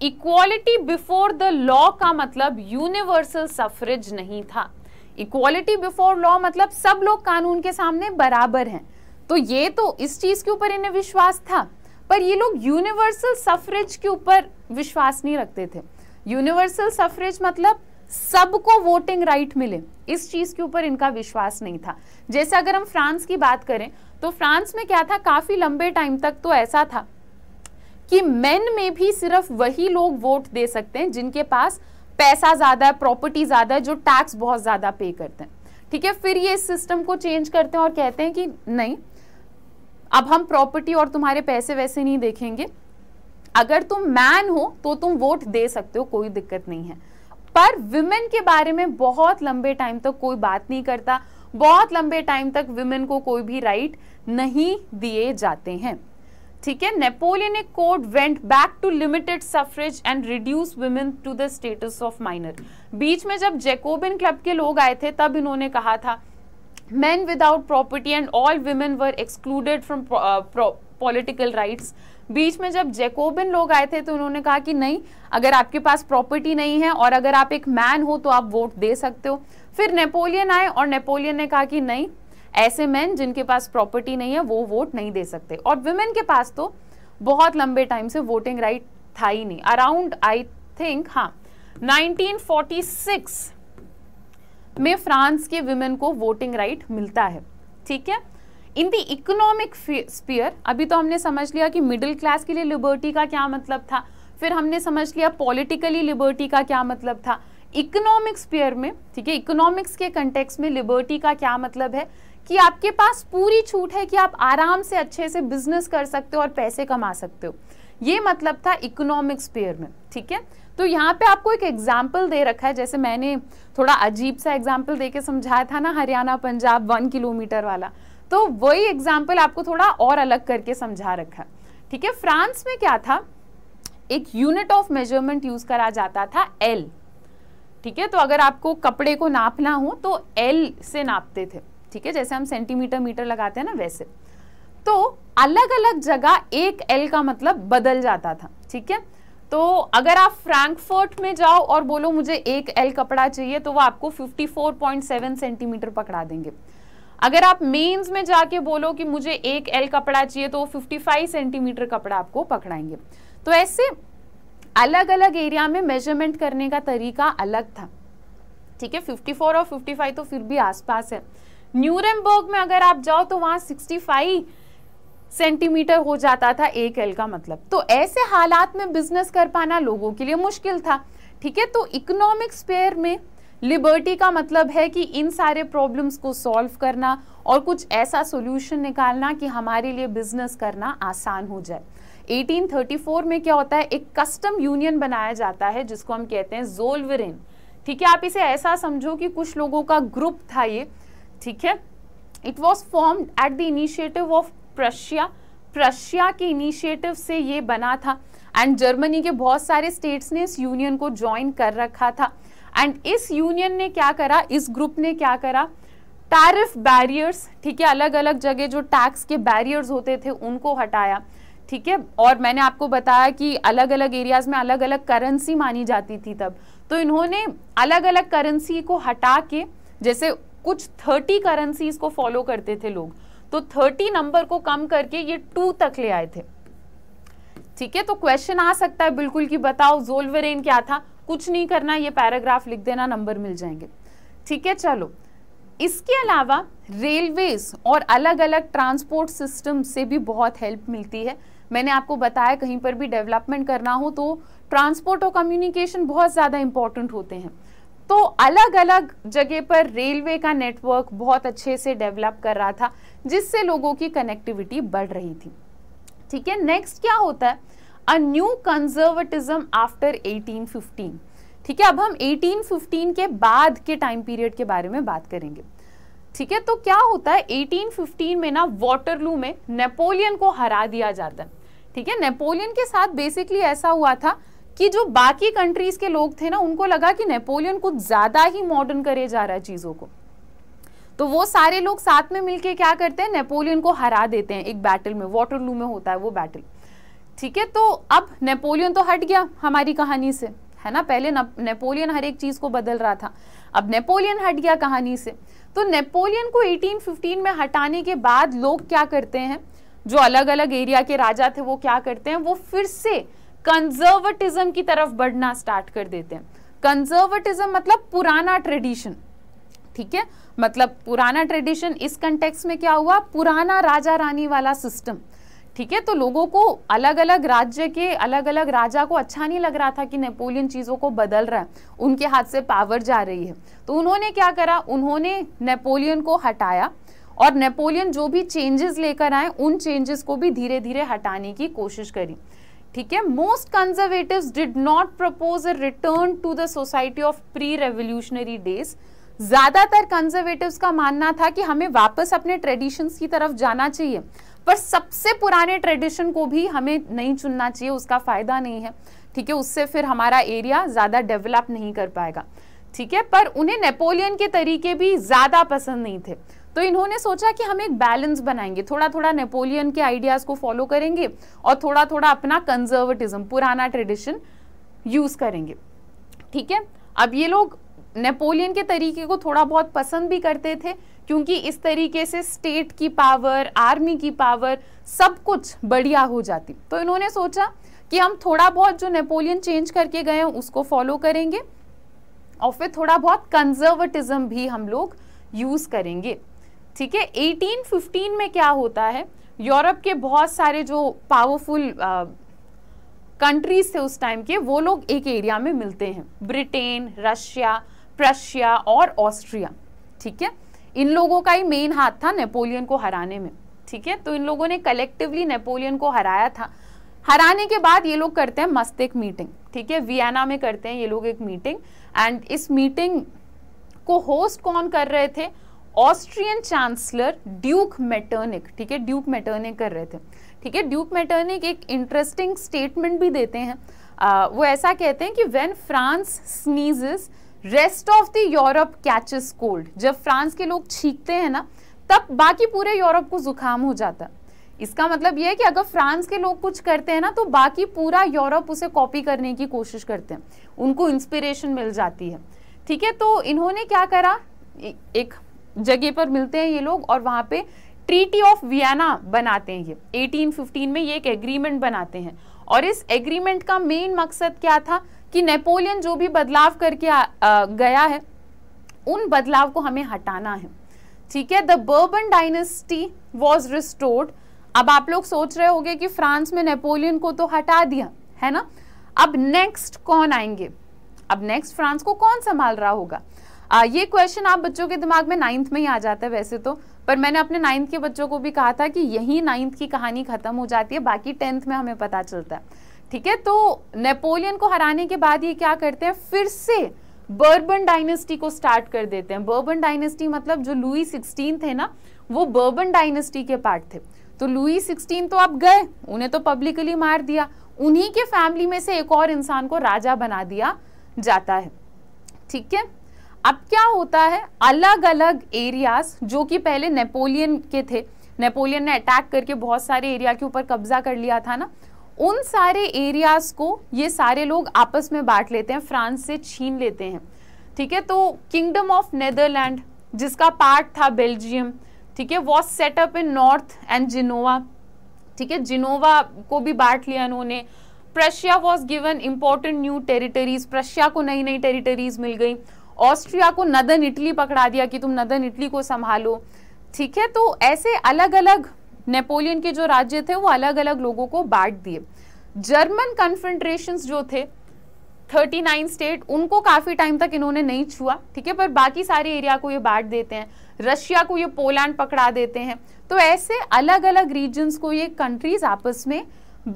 इक्वालिटी बिफोर द लॉ का मतलब यूनिवर्सल सफरेज नहीं था इक्वालिटी बिफोर लॉ मतलब सब लोग कानून के सामने बराबर हैं तो ये तो इस चीज़ के ऊपर इन्हें विश्वास था पर ये लोग यूनिवर्सल सफरेज के ऊपर विश्वास नहीं रखते थे यूनिवर्सल सफरेज मतलब सबको वोटिंग राइट मिले इस चीज के ऊपर इनका विश्वास नहीं था जैसे अगर हम फ्रांस की बात करें तो फ्रांस में क्या था काफी लंबे टाइम तक तो ऐसा था कि मेन में भी सिर्फ वही लोग वोट दे सकते हैं जिनके पास पैसा ज्यादा है प्रॉपर्टी ज्यादा है जो टैक्स बहुत ज्यादा पे करते हैं ठीक है फिर ये इस सिस्टम को चेंज करते हैं और कहते हैं कि नहीं अब हम प्रॉपर्टी और तुम्हारे पैसे वैसे नहीं देखेंगे अगर तुम मैन हो तो तुम वोट दे सकते हो कोई दिक्कत नहीं है पर विमेन के बारे में बहुत लंबे टाइम तक कोई बात नहीं करता बहुत लंबे टाइम तक विमेन को कोई भी राइट नहीं दिए जाते हैं ठीक है Napoleonic code went back to limited suffrage and reduce women to the status of minor बीच में जब जेकोबिन क्लब के लोग आए थे तब इन्होंने कहा था men without property and all women were excluded from uh, political rights बीच में जब जैकोबिन लोग आए थे तो उन्होंने कहा कि नहीं अगर आपके पास प्रॉपर्टी नहीं है और अगर आप एक मैन हो तो आप वोट दे सकते हो फिर नेपोलियन आए और नेपोलियन ने कहा कि नहीं ऐसे मैन जिनके पास प्रॉपर्टी नहीं है वो वोट नहीं दे सकते और वुमेन के पास तो बहुत लंबे टाइम से वोटिंग राइट था ही नहीं अराउंड आई थिंक हाँ नाइनटीन में फ्रांस के वुमेन को वोटिंग राइट मिलता है ठीक है इन द इकोनॉमिक स्पीयर अभी तो हमने समझ लिया कि मिडिल क्लास के लिए लिबर्टी का क्या मतलब था फिर हमने समझ लिया पॉलिटिकली लिबर्टी का क्या मतलब था इकोनॉमिक स्पीयर में ठीक है इकोनॉमिक्स के कंटेक्स में लिबर्टी का क्या मतलब है कि आपके पास पूरी छूट है कि आप आराम से अच्छे से बिजनेस कर सकते हो और पैसे कमा सकते हो ये मतलब था इकोनॉमिक स्पेयर में ठीक है तो यहाँ पे आपको एक एग्जाम्पल दे रखा है जैसे मैंने थोड़ा अजीब सा एग्जाम्पल दे के समझाया था ना हरियाणा पंजाब वन किलोमीटर वाला तो वही एग्जाम्पल आपको थोड़ा और अलग करके समझा रखा ठीक है फ्रांस में क्या था एक यूनिट ऑफ मेजरमेंट यूज करा जाता था एल ठीक है तो अगर आपको कपड़े को नापना हो तो एल से नापते थे ठीक है जैसे हम सेंटीमीटर मीटर लगाते हैं ना वैसे तो अलग अलग जगह एक एल का मतलब बदल जाता था ठीक है तो अगर आप फ्रैंकफर्ट में जाओ और बोलो मुझे एक एल कपड़ा चाहिए तो वो आपको 54.7 सेंटीमीटर पकड़ा देंगे अगर आप मेंस में जाके बोलो कि मुझे एक एल कपड़ा चाहिए तो वो 55 सेंटीमीटर कपड़ा आपको पकड़ाएंगे तो ऐसे अलग अलग एरिया में मेजरमेंट करने का तरीका अलग था ठीक है 54 और 55 तो फिर भी आसपास है न्यूरमबर्ग में अगर आप जाओ तो वहाँ सिक्सटी सेंटीमीटर हो जाता था एक एल का मतलब तो ऐसे हालात में बिजनेस कर पाना लोगों के लिए मुश्किल था ठीक है तो इकोनॉमिक स्पेयर में लिबर्टी का मतलब है कि इन सारे प्रॉब्लम्स को सॉल्व करना और कुछ ऐसा सॉल्यूशन निकालना कि हमारे लिए बिजनेस करना आसान हो जाए 1834 में क्या होता है एक कस्टम यूनियन बनाया जाता है जिसको हम कहते हैं जोलवरिन ठीक है आप इसे ऐसा समझो कि कुछ लोगों का ग्रुप था ये ठीक है it was form at the initiative of Prussia Prussia के इनिशिएटिव से ये बना था एंड जर्मनी के बहुत सारे स्टेट्स ने इस यूनियन को ज्वाइन कर रखा था एंड इस यूनियन ने क्या करा इस ग्रुप ने क्या करा टैरिफ बैरियर्स ठीक है अलग अलग जगह जो टैक्स के बैरियर्स होते थे उनको हटाया ठीक है और मैंने आपको बताया कि अलग अलग एरियाज में अलग अलग करेंसी मानी जाती थी तब तो इन्होंने अलग अलग करेंसी को हटा के जैसे कुछ थर्टी करेंसीज को फॉलो करते थे लोग तो 30 नंबर को कम करके ये टू तक ले आए थे ठीक है तो क्वेश्चन आ सकता है बिल्कुल कि बताओ जोलवेरेन क्या था कुछ नहीं करना ये पैराग्राफ लिख देना नंबर मिल जाएंगे ठीक है चलो इसके अलावा रेलवेज और अलग अलग ट्रांसपोर्ट सिस्टम से भी बहुत हेल्प मिलती है मैंने आपको बताया कहीं पर भी डेवलपमेंट करना हो तो ट्रांसपोर्ट और कम्युनिकेशन बहुत ज़्यादा इंपॉर्टेंट होते हैं तो अलग अलग जगह पर रेलवे का नेटवर्क बहुत अच्छे से डेवलप कर रहा था जिससे लोगों की कनेक्टिविटी बढ़ रही थी ठीक है नेक्स्ट क्या होता है अ न्यू कंजर्वेटिज्म आफ्टर 1815 ठीक है अब हम 1815 के बाद के टाइम पीरियड के बारे में बात करेंगे ठीक है तो क्या होता है 1815 में ना वाटरलू में नेपोलियन को हरा दिया जाता है ठीक है नेपोलियन के साथ बेसिकली ऐसा हुआ था कि जो बाकी कंट्रीज के लोग थे ना उनको लगा कि नेपोलियन कुछ ज़्यादा ही मॉडर्न करे जा रहा है चीज़ों को तो वो सारे लोग साथ में मिलके क्या करते हैं नेपोलियन को हरा देते हैं एक बैटल में वाटरलू में होता है वो बैटल ठीक है तो अब नेपोलियन तो हट गया हमारी कहानी से है ना पहले नेपोलियन हर एक चीज़ को बदल रहा था अब नेपोलियन हट गया कहानी से तो नेपोलियन को 1815 में हटाने के बाद लोग क्या करते हैं जो अलग अलग एरिया के राजा थे वो क्या करते हैं वो फिर से कंजर्वटिज्म की तरफ बढ़ना स्टार्ट कर देते हैं कंजर्वटिज्म मतलब पुराना ट्रेडिशन ठीक है मतलब पुराना ट्रेडिशन इस कंटेक्स में क्या हुआ पुराना राजा रानी वाला सिस्टम ठीक है तो लोगों को अलग अलग राज्य के अलग अलग राजा को अच्छा नहीं लग रहा था कि नेपोलियन चीज़ों को बदल रहा है उनके हाथ से पावर जा रही है तो उन्होंने क्या करा उन्होंने नेपोलियन को हटाया और नेपोलियन जो भी चेंजेस लेकर आए उन चेंजेस को भी धीरे धीरे हटाने की कोशिश करी ठीक है most conservative did not propose a return to the society of pre revolutionary days ज्यादातर कंजर्वेटिव का मानना था कि हमें वापस अपने ट्रेडिशंस की तरफ जाना चाहिए पर सबसे पुराने ट्रेडिशन को भी हमें नहीं चुनना चाहिए उसका फायदा नहीं है ठीक है उससे फिर हमारा एरिया ज़्यादा डेवलप नहीं कर पाएगा ठीक है पर उन्हें नेपोलियन के तरीके भी ज़्यादा पसंद नहीं थे तो इन्होंने सोचा कि हम एक बैलेंस बनाएंगे थोड़ा थोड़ा नेपोलियन के आइडियाज़ को फॉलो करेंगे और थोड़ा थोड़ा अपना कंजर्वेटिज्म पुराना ट्रेडिशन यूज़ करेंगे ठीक है अब ये लोग नेपोलियन के तरीके को थोड़ा बहुत पसंद भी करते थे क्योंकि इस तरीके से स्टेट की पावर आर्मी की पावर सब कुछ बढ़िया हो जाती तो इन्होंने सोचा कि हम थोड़ा बहुत जो नेपोलियन चेंज करके गए हैं उसको फॉलो करेंगे और फिर थोड़ा बहुत कंजर्वेटिज्म भी हम लोग यूज़ करेंगे ठीक है 1815 में क्या होता है यूरोप के बहुत सारे जो पावरफुल कंट्रीज थे उस टाइम के वो लोग एक एरिया में मिलते हैं ब्रिटेन रशिया प्रशिया और ऑस्ट्रिया ठीक है इन लोगों का ही मेन हाथ था नेपोलियन को हराने में ठीक है तो इन लोगों ने कलेक्टिवली नेपोलियन को हराया था हराने के बाद ये लोग करते हैं मस्तिक मीटिंग ठीक है वियना में करते हैं ये लोग एक मीटिंग एंड इस मीटिंग को होस्ट कौन कर रहे थे ऑस्ट्रियन चांसलर ड्यूक मेटर्निक ठीक है ड्यूक मेटर्निक कर रहे थे ठीक है ड्यूक मेटर्निक एक इंटरेस्टिंग स्टेटमेंट भी देते हैं आ, वो ऐसा कहते हैं कि when France sneezes rest of the Europe catches cold जब फ्रांस के लोग छींकते हैं ना तब बाकी पूरे यूरोप को जुकाम हो जाता है इसका मतलब यह है कि अगर फ्रांस के लोग कुछ करते हैं ना तो बाकी पूरा यूरोप उसे कॉपी करने की कोशिश करते हैं उनको इंस्पिरेशन मिल जाती है ठीक है तो इन्होंने क्या करा एक जगह पर मिलते हैं ये लोग और वहाँ पे ट्रीटी ऑफ वियना बनाते हैं ये 1815 में ये एक एग्रीमेंट बनाते हैं और इस एग्रीमेंट का मेन मकसद क्या था कि नेपोलियन जो भी बदलाव करके आ, आ, गया है उन बदलाव को हमें हटाना है ठीक है the Bourbon dynasty was restored अब आप लोग सोच रहे होंगे कि फ्रांस में नेपोलियन को तो हटा दिया है ना अब नेक्स्ट कौन आएंगे अब नेक्स्ट फ्रांस को कौन संभाल रहा होगा आ, ये क्वेश्चन आप बच्चों के दिमाग में नाइन्थ में ही आ जाता है वैसे तो पर मैंने अपने नाइन्थ के बच्चों को भी कहा था कि यही नाइन्थ की कहानी खत्म हो जाती है बाकी टेंथ में हमें पता चलता है ठीक है तो नेपोलियन को हराने के बाद ये क्या करते हैं फिर से बर्बन डायनेस्टी को स्टार्ट कर देते हैं बर्बन डायनेस्टी मतलब जो लुई सिक्सटीन थे ना वो बर्बन डायनेस्टी के पार्ट थे तो लुई सिक्सटीन तो अब गए उन्हें तो पब्लिकली मार दिया उन्हीं के फैमिली में से एक और इंसान को राजा बना दिया जाता है ठीक है अब क्या होता है अलग अलग एरियाज जो कि पहले नेपोलियन के थे नेपोलियन ने अटैक करके बहुत सारे एरिया के ऊपर कब्जा कर लिया था ना उन सारे एरियाज को ये सारे लोग आपस में बांट लेते हैं फ्रांस से छीन लेते हैं ठीक है तो किंगडम ऑफ नेदरलैंड जिसका पार्ट था बेल्जियम ठीक है was set up in north and Genoa ठीक है जिनोवा को भी बांट लिया उन्होंने Prussia was given important new territories Prussia को नई नई टेरिटरीज मिल गई ऑस्ट्रिया को नदन इटली पकड़ा दिया कि तुम नदन इटली को संभालो ठीक है तो ऐसे अलग अलग नेपोलियन के जो राज्य थे वो अलग अलग लोगों को बांट दिए जर्मन कन्फेंट्रेशन जो थे 39 स्टेट उनको काफ़ी टाइम तक इन्होंने नहीं छुआ ठीक है पर बाकी सारे एरिया को ये बांट देते हैं रशिया को ये पोलैंड पकड़ा देते हैं तो ऐसे अलग अलग रीजन्स को ये कंट्रीज आपस में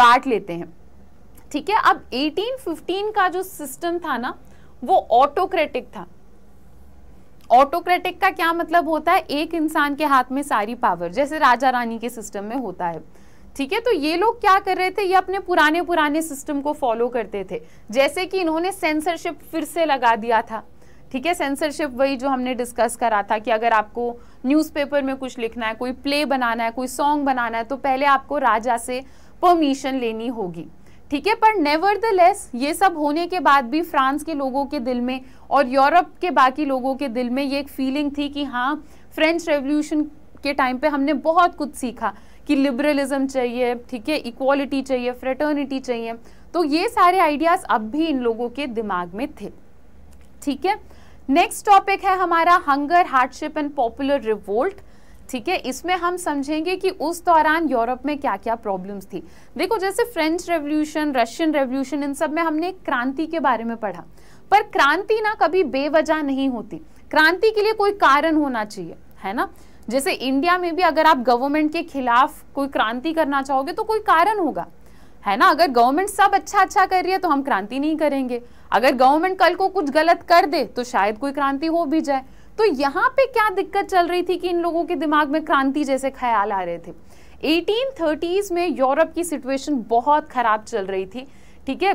बांट लेते हैं ठीक है अब 1815 का जो सिस्टम था ना वो ऑटोक्रेटिक था ऑटोक्रेटिक का क्या मतलब होता है एक इंसान के हाथ में सारी पावर जैसे राजा रानी के सिस्टम में होता है ठीक है तो ये लोग क्या कर रहे थे ये अपने पुराने पुराने सिस्टम को फॉलो करते थे जैसे कि इन्होंने सेंसरशिप फिर से लगा दिया था ठीक है सेंसरशिप वही जो हमने डिस्कस करा था कि अगर आपको न्यूज़पेपर में कुछ लिखना है कोई प्ले बनाना है कोई सॉन्ग बनाना है तो पहले आपको राजा से परमिशन लेनी होगी ठीक है पर नेवर द लेस ये सब होने के बाद भी फ्रांस के लोगों के दिल में और यूरोप के बाकी लोगों के दिल में ये एक फीलिंग थी कि हाँ फ्रेंच रेवोल्यूशन के टाइम पे हमने बहुत कुछ सीखा कि लिबरलिज्म चाहिए ठीक है इक्वालिटी चाहिए फ्रेटर्निटी चाहिए तो ये सारे आइडियाज़ अब भी इन लोगों के दिमाग में थे ठीक है नेक्स्ट टॉपिक है हमारा hunger hardship and popular revolt ठीक है इसमें हम समझेंगे कि उस दौरान यूरोप में क्या क्या प्रॉब्लम्स थी देखो जैसे फ्रेंच रेवोल्यूशन रशियन रेवोल्यूशन इन सब में हमने क्रांति के बारे में पढ़ा पर क्रांति ना कभी बेवजह नहीं होती क्रांति के लिए कोई कारण होना चाहिए है ना जैसे इंडिया में भी अगर आप गवर्नमेंट के खिलाफ कोई क्रांति करना चाहोगे तो कोई कारण होगा है ना अगर गवर्नमेंट सब अच्छा अच्छा कर रही है तो हम क्रांति नहीं करेंगे अगर गवर्नमेंट कल को कुछ गलत कर दे तो शायद कोई क्रांति हो भी जाए तो यहाँ पे क्या दिक्कत चल रही थी कि इन लोगों के दिमाग में क्रांति जैसे ख्याल आ रहे थे 1830s में यूरोप की सिचुएशन बहुत ख़राब चल रही थी ठीक है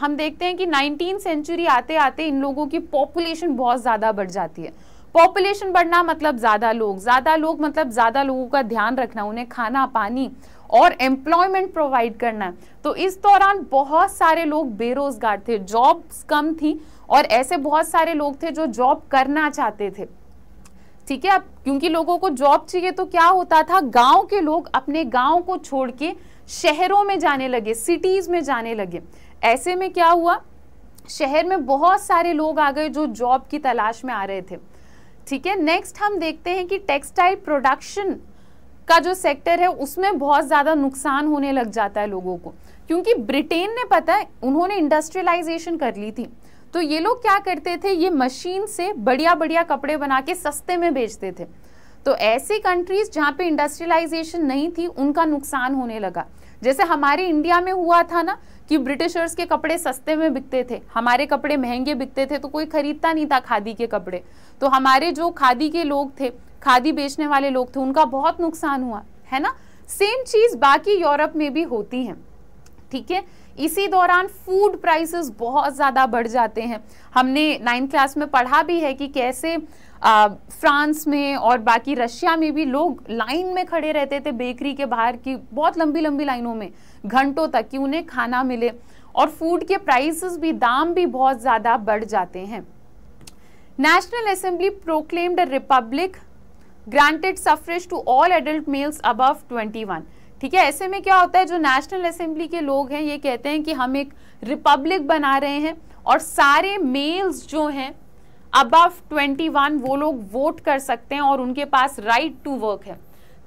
हम देखते हैं कि नाइनटीन सेंचुरी आते आते इन लोगों की पॉपुलेशन बहुत ज़्यादा बढ़ जाती है पॉपुलेशन बढ़ना मतलब ज़्यादा लोग ज़्यादा लोग मतलब ज़्यादा लोगों का ध्यान रखना उन्हें खाना पानी और एम्प्लॉयमेंट प्रोवाइड करना तो इस दौरान बहुत सारे लोग बेरोजगार थे जॉब्स कम थी और ऐसे बहुत सारे लोग थे जो जॉब करना चाहते थे ठीक है अब क्योंकि लोगों को जॉब चाहिए तो क्या होता था गांव के लोग अपने गांव को छोड़ के शहरों में जाने लगे सिटीज में जाने लगे ऐसे में क्या हुआ शहर में बहुत सारे लोग आ गए जो जॉब की तलाश में आ रहे थे ठीक है नेक्स्ट हम देखते हैं कि टेक्सटाइल प्रोडक्शन का जो सेक्टर है उसमें बहुत ज़्यादा नुकसान होने लग जाता है लोगों को क्योंकि ब्रिटेन ने पता है उन्होंने इंडस्ट्रियलाइजेशन कर ली थी तो ये लोग क्या करते थे ये मशीन से बढ़िया बढ़िया कपड़े बना के सस्ते में बेचते थे तो ऐसी कंट्रीज जहाँ पे इंडस्ट्रियलाइजेशन नहीं थी उनका नुकसान होने लगा जैसे हमारे इंडिया में हुआ था ना कि ब्रिटिशर्स के कपड़े सस्ते में बिकते थे हमारे कपड़े महंगे बिकते थे तो कोई खरीदता नहीं था खादी के कपड़े तो हमारे जो खादी के लोग थे खादी बेचने वाले लोग थे उनका बहुत नुकसान हुआ है ना सेम चीज़ बाकी यूरोप में भी होती है ठीक है इसी दौरान फूड प्राइसेस बहुत ज़्यादा बढ़ जाते हैं हमने नाइन्थ क्लास में पढ़ा भी है कि कैसे आ, फ्रांस में और बाकी रशिया में भी लोग लाइन में खड़े रहते थे बेकरी के बाहर की बहुत लंबी लंबी लाइनों में घंटों तक कि उन्हें खाना मिले और फूड के प्राइसेस भी दाम भी बहुत ज़्यादा बढ़ जाते हैं national assembly proclaimed republic granted suffrage to all adult males above twenty ठीक है ऐसे में क्या होता है जो नेशनल असेंबली के लोग हैं ये कहते हैं कि हम एक रिपब्लिक बना रहे हैं और सारे मेल्स जो हैं अबव 21 वो लोग वोट कर सकते हैं और उनके पास राइट टू वर्क है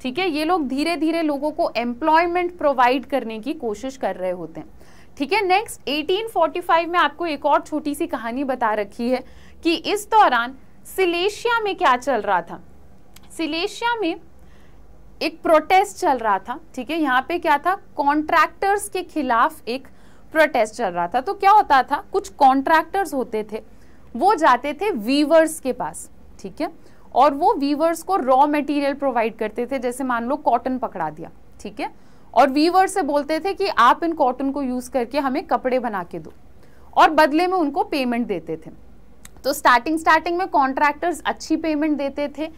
ठीक है ये लोग धीरे धीरे लोगों को एम्प्लॉयमेंट प्रोवाइड करने की कोशिश कर रहे होते हैं ठीक है नेक्स्ट 1845 में आपको एक और छोटी सी कहानी बता रखी है कि इस दौरान सिलेशिया में क्या चल रहा था सिलेशिया में एक प्रोटेस्ट चल रहा था ठीक है यहाँ पे क्या था कॉन्ट्रैक्टर्स के खिलाफ एक प्रोटेस्ट चल रहा था तो क्या होता था कुछ कॉन्ट्रैक्टर्स होते थे वो जाते थे वीवर्स के पास ठीक है और वो वीवर्स को रॉ मटेरियल प्रोवाइड करते थे जैसे मान लो कॉटन पकड़ा दिया ठीक है और वीवर से बोलते थे कि आप इन कॉटन को यूज़ करके हमें कपड़े बना के दो और बदले में उनको पेमेंट देते थे तो स्टार्टिंग स्टार्टिंग में कॉन्ट्रैक्टर्स अच्छी पेमेंट देते थे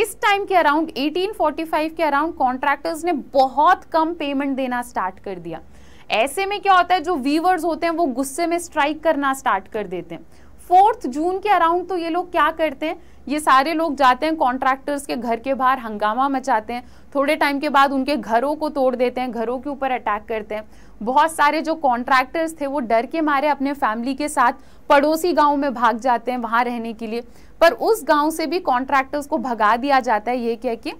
इस टाइम के अराउंड 1845 के अराउंड कॉन्ट्रैक्टर्स ने बहुत कम पेमेंट देना स्टार्ट कर दिया ऐसे में क्या होता है जो वीवर्स होते हैं वो गुस्से में स्ट्राइक करना स्टार्ट कर देते हैं फोर्थ जून के अराउंड तो ये लोग क्या करते हैं ये सारे लोग जाते हैं कॉन्ट्रैक्टर्स के घर के बाहर हंगामा मचाते हैं थोड़े टाइम के बाद उनके घरों को तोड़ देते हैं घरों के ऊपर अटैक करते हैं बहुत सारे जो कॉन्ट्रैक्टर्स थे वो डर के मारे अपने फैमिली के साथ पड़ोसी गांव में भाग जाते हैं वहाँ रहने के लिए पर उस गांव से भी कॉन्ट्रैक्टर्स को भगा दिया जाता है ये क्या कि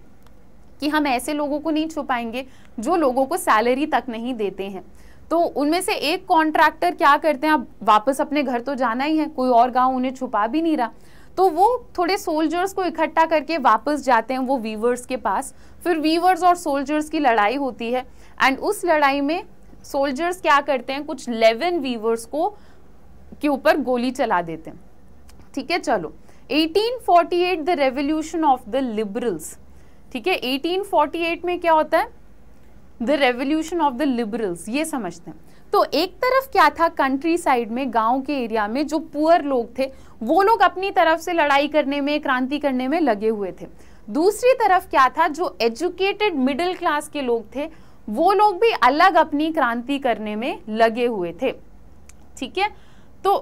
कि हम ऐसे लोगों को नहीं छुपाएंगे जो लोगों को सैलरी तक नहीं देते हैं तो उनमें से एक कॉन्ट्रैक्टर क्या करते हैं आप वापस अपने घर तो जाना ही है कोई और गांव उन्हें छुपा भी नहीं रहा तो वो थोड़े सोल्जर्स को इकट्ठा करके वापस जाते हैं वो वीवर्स के पास फिर वीवर्स और सोल्जर्स की लड़ाई होती है एंड उस लड़ाई में सोल्जर्स क्या करते हैं कुछ लेवन वीवर्स को के ऊपर गोली चला देते हैं ठीक है चलो 1848 the revolution of the liberals ठीक है 1848 में क्या होता है the revolution of the liberals ये समझते हैं तो एक तरफ क्या था कंट्री साइड में गांव के एरिया में जो पुअर लोग थे वो लोग अपनी तरफ से लड़ाई करने में क्रांति करने में लगे हुए थे दूसरी तरफ क्या था जो एजुकेटेड मिडिल क्लास के लोग थे वो लोग भी अलग अपनी क्रांति करने में लगे हुए थे ठीक है तो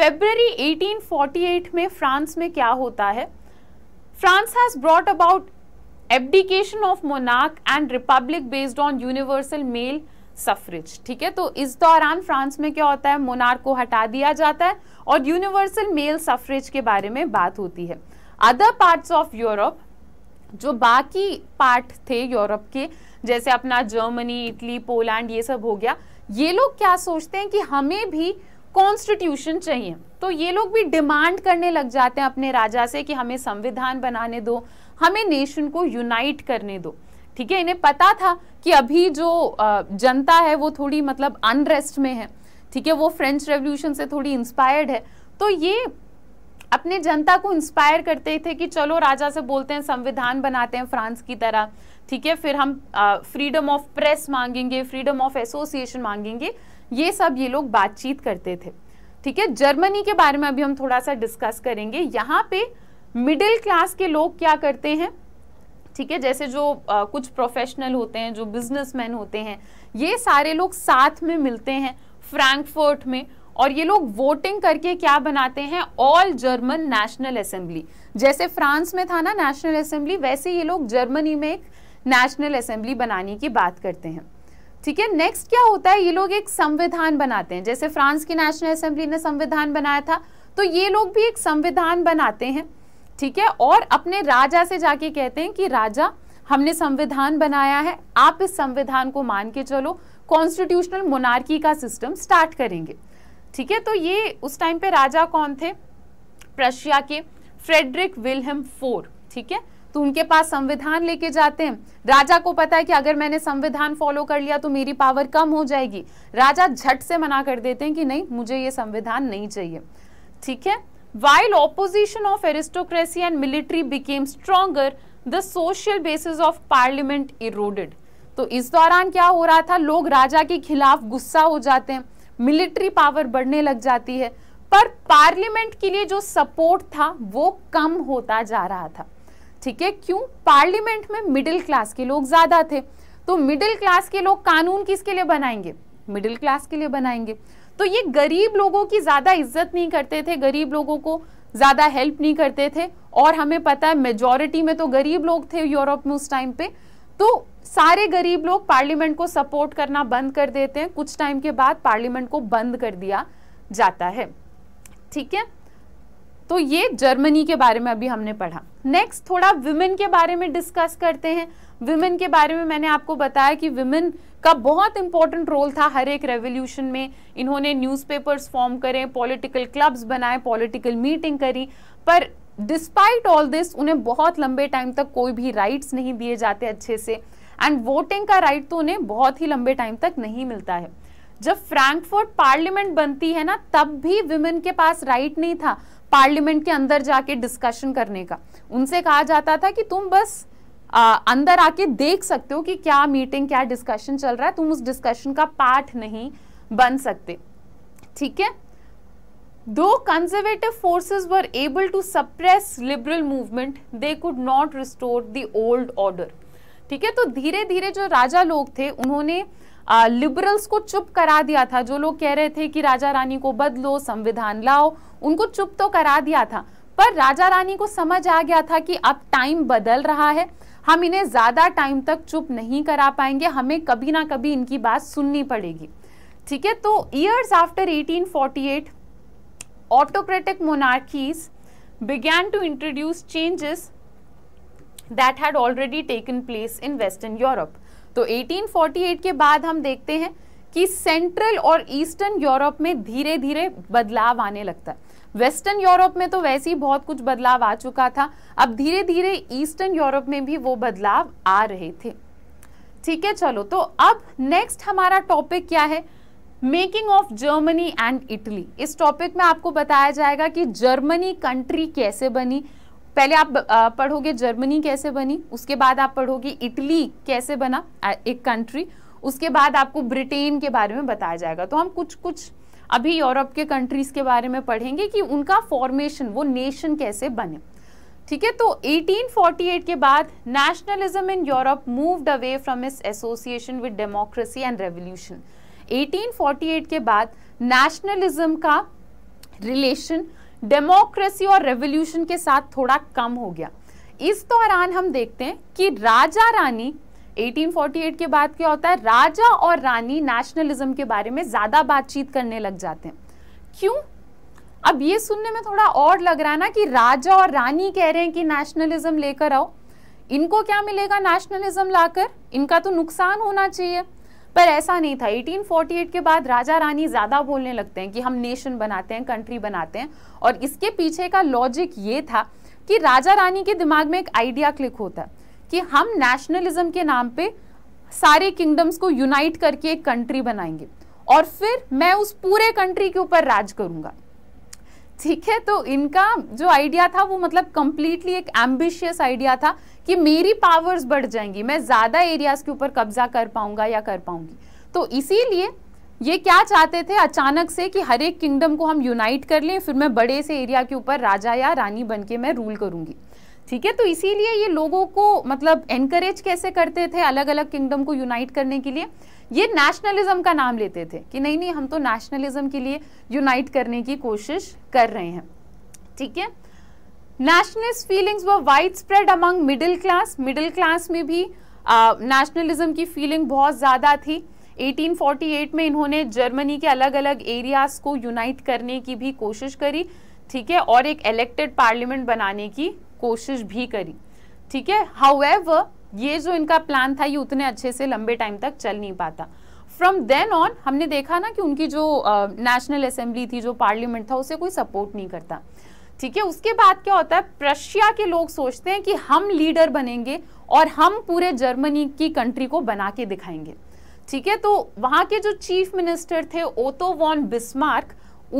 फेबररी 1848 में फ्रांस में क्या होता है France has brought about abdication of मोनाक and republic based on universal male suffrage ठीक है तो इस दौरान फ्रांस में क्या होता है मोनार को हटा दिया जाता है और यूनिवर्सल मेल सफरेज के बारे में बात होती है अदर पार्ट्स ऑफ यूरोप जो बाकी पार्ट थे यूरोप के जैसे अपना जर्मनी इटली पोलैंड ये सब हो गया ये लोग क्या सोचते हैं कि हमें भी कॉन्स्टिट्यूशन चाहिए तो ये लोग भी डिमांड करने लग जाते हैं अपने राजा से कि हमें संविधान बनाने दो हमें नेशन को यूनाइट करने दो ठीक है इन्हें पता था कि अभी जो जनता है वो थोड़ी मतलब अनरेस्ट में है ठीक है वो फ्रेंच रेवोल्यूशन से थोड़ी इंस्पायर्ड है तो ये अपने जनता को इंस्पायर करते थे कि चलो राजा से बोलते हैं संविधान बनाते हैं फ्रांस की तरह ठीक है फिर हम फ्रीडम ऑफ प्रेस मांगेंगे फ्रीडम ऑफ एसोसिएशन मांगेंगे ये सब ये लोग बातचीत करते थे ठीक है जर्मनी के बारे में अभी हम थोड़ा सा डिस्कस करेंगे यहाँ पे मिडिल क्लास के लोग क्या करते हैं ठीक है जैसे जो आ, कुछ प्रोफेशनल होते हैं जो बिजनेसमैन होते हैं ये सारे लोग साथ में मिलते हैं फ्रैंकफर्ट में और ये लोग वोटिंग करके क्या बनाते हैं ऑल जर्मन नेशनल असेंबली जैसे फ्रांस में था ना नेशनल असेंबली वैसे ये लोग जर्मनी में एक नेशनल असेंबली बनाने की बात करते हैं ठीक है नेक्स्ट क्या होता है ये लोग एक संविधान बनाते हैं जैसे फ्रांस की नेशनल असेंबली ने संविधान बनाया था तो ये लोग भी एक संविधान बनाते हैं ठीक है और अपने राजा से जाके कहते हैं कि राजा हमने संविधान बनाया है आप इस संविधान को मान के चलो कॉन्स्टिट्यूशनल मोनार्की का सिस्टम स्टार्ट करेंगे ठीक है तो ये उस टाइम पे राजा कौन थे प्रशिया के फ्रेडरिक विलहम फोर ठीक है तो उनके पास संविधान लेके जाते हैं राजा को पता है कि अगर मैंने संविधान फॉलो कर लिया तो मेरी पावर कम हो जाएगी राजा झट से मना कर देते हैं कि नहीं मुझे ये संविधान नहीं चाहिए ठीक है while opposition of aristocracy and military became stronger the social basis of parliament eroded तो इस दौरान क्या हो रहा था लोग राजा के खिलाफ गुस्सा हो जाते हैं मिलिट्री पावर बढ़ने लग जाती है पर पार्लियामेंट के लिए जो सपोर्ट था वो कम होता जा रहा था ठीक है क्यों पार्लियामेंट में मिडिल क्लास के लोग ज़्यादा थे तो मिडिल क्लास के लोग कानून किसके लिए बनाएंगे मिडिल क्लास के लिए बनाएंगे तो ये गरीब लोगों की ज़्यादा इज्जत नहीं करते थे गरीब लोगों को ज़्यादा हेल्प नहीं करते थे और हमें पता है मेजोरिटी में तो गरीब लोग थे यूरोप में उस टाइम पे तो सारे गरीब लोग पार्लियामेंट को सपोर्ट करना बंद कर देते हैं कुछ टाइम के बाद पार्लियामेंट को बंद कर दिया जाता है ठीक है तो ये जर्मनी के बारे में अभी हमने पढ़ा नेक्स्ट थोड़ा विमेन के बारे में डिस्कस करते हैं विमेन के बारे में मैंने आपको बताया कि विमेन का बहुत इंपॉर्टेंट रोल था हर एक रेवोल्यूशन में इन्होंने न्यूज़पेपर्स फॉर्म करे पॉलिटिकल क्लब्स बनाए पॉलिटिकल मीटिंग करी पर डिस्पाइट ऑल दिस उन्हें बहुत लंबे टाइम तक कोई भी राइट्स नहीं दिए जाते अच्छे से एंड वोटिंग का राइट तो उन्हें बहुत ही लंबे टाइम तक नहीं मिलता है जब फ्रैंकफर्ट पार्लियामेंट बनती है ना तब भी विमेन के पास राइट नहीं था पार्लियामेंट के अंदर जाके डिस्कशन करने का उनसे कहा जाता था कि तुम बस आ, अंदर आके देख सकते हो कि क्या मीटिंग क्या डिस्कशन चल रहा है तुम उस डिस्कशन का पार्ट नहीं बन सकते ठीक है though conservative forces were able to suppress liberal movement they could not restore the old order ठीक है तो धीरे धीरे जो राजा लोग थे उन्होंने लिबरल्स को चुप करा दिया था जो लोग कह रहे थे कि राजा रानी को बदलो संविधान लाओ उनको चुप तो करा दिया था पर राजा रानी को समझ आ गया था कि अब टाइम बदल रहा है हम इन्हें ज़्यादा टाइम तक चुप नहीं करा पाएंगे हमें कभी ना कभी इनकी बात सुननी पड़ेगी ठीक है तो years after 1848 autocratic monarchies began to introduce changes that had already taken place in western Europe तो 1848 के बाद हम देखते हैं कि सेंट्रल और ईस्टर्न यूरोप में धीरे धीरे बदलाव आने लगता है वेस्टर्न यूरोप में तो वैसे ही बहुत कुछ बदलाव आ चुका था अब धीरे धीरे ईस्टर्न यूरोप में भी वो बदलाव आ रहे थे ठीक है चलो तो अब नेक्स्ट हमारा टॉपिक क्या है making of Germany and Italy इस टॉपिक में आपको बताया जाएगा कि जर्मनी कंट्री कैसे बनी पहले आप पढ़ोगे जर्मनी कैसे बनी उसके बाद आप पढ़ोगे इटली कैसे बना एक कंट्री उसके बाद आपको ब्रिटेन के बारे में बताया जाएगा तो हम कुछ कुछ अभी यूरोप के कंट्रीज के बारे में पढ़ेंगे कि उनका फॉर्मेशन वो नेशन कैसे बने ठीक है तो 1848 के बाद nationalism in Europe moved away from its association with democracy and revolution 1848 के बाद नेशनलिज्म का रिलेशन डेमोक्रेसी और रेवोल्यूशन के साथ थोड़ा कम हो गया इस दौरान हम देखते हैं कि राजा रानी 1848 के बाद क्या होता है राजा और रानी नेशनलिज्म के बारे में ज़्यादा बातचीत करने लग जाते हैं क्यों अब ये सुनने में थोड़ा और लग रहा है ना कि राजा और रानी कह रहे हैं कि नेशनलिज्म लेकर आओ इनको क्या मिलेगा नेशनलिज्म लाकर इनका तो नुकसान होना चाहिए पर ऐसा नहीं था 1848 के बाद राजा रानी ज़्यादा बोलने लगते हैं कि हम नेशन बनाते हैं कंट्री बनाते हैं और इसके पीछे का लॉजिक ये था कि राजा रानी के दिमाग में एक आइडिया क्लिक होता है कि हम नेशनलिज्म के नाम पे सारे किंगडम्स को यूनाइट करके एक कंट्री बनाएंगे और फिर मैं उस पूरे कंट्री के ऊपर राज करूंगा ठीक है तो इनका जो आइडिया था वो मतलब कम्प्लीटली एक एम्बिशियस आइडिया था कि मेरी पावर्स बढ़ जाएंगी मैं ज़्यादा एरियाज़ के ऊपर कब्जा कर पाऊंगा या कर पाऊंगी तो इसीलिए ये क्या चाहते थे अचानक से कि हर एक किंगडम को हम यूनाइट कर लें फिर मैं बड़े से एरिया के ऊपर राजा या रानी बन के मैं रूल करूँगी ठीक है तो इसीलिए ये लोगों को मतलब एनकरेज कैसे करते थे अलग अलग किंगडम को यूनाइट करने के लिए ये नेशनलिज्म का नाम लेते थे कि नहीं नहीं हम तो नेशनलिज्म के लिए यूनाइट करने की कोशिश कर रहे हैं ठीक है nationalist feelings were wide spread among middle class middle class में भी नेशनलिज्म uh, की फीलिंग बहुत ज़्यादा थी 1848 में इन्होंने जर्मनी के अलग अलग एरियाज को यूनाइट करने की भी कोशिश करी ठीक है और एक इलेक्टेड पार्लियामेंट बनाने की कोशिश भी करी ठीक है हाउ ये जो इनका प्लान था ये उतने अच्छे से लंबे टाइम तक चल नहीं पाता फ्रॉम देन ऑन हमने देखा ना कि उनकी जो नेशनल uh, असेंबली थी जो पार्लियामेंट था उसे कोई सपोर्ट नहीं करता ठीक है उसके बाद क्या होता है प्रशिया के लोग सोचते हैं कि हम लीडर बनेंगे और हम पूरे जर्मनी की कंट्री को बना के दिखाएंगे ठीक है तो वहाँ के जो चीफ मिनिस्टर थे ओतो वॉन बिस्मार्क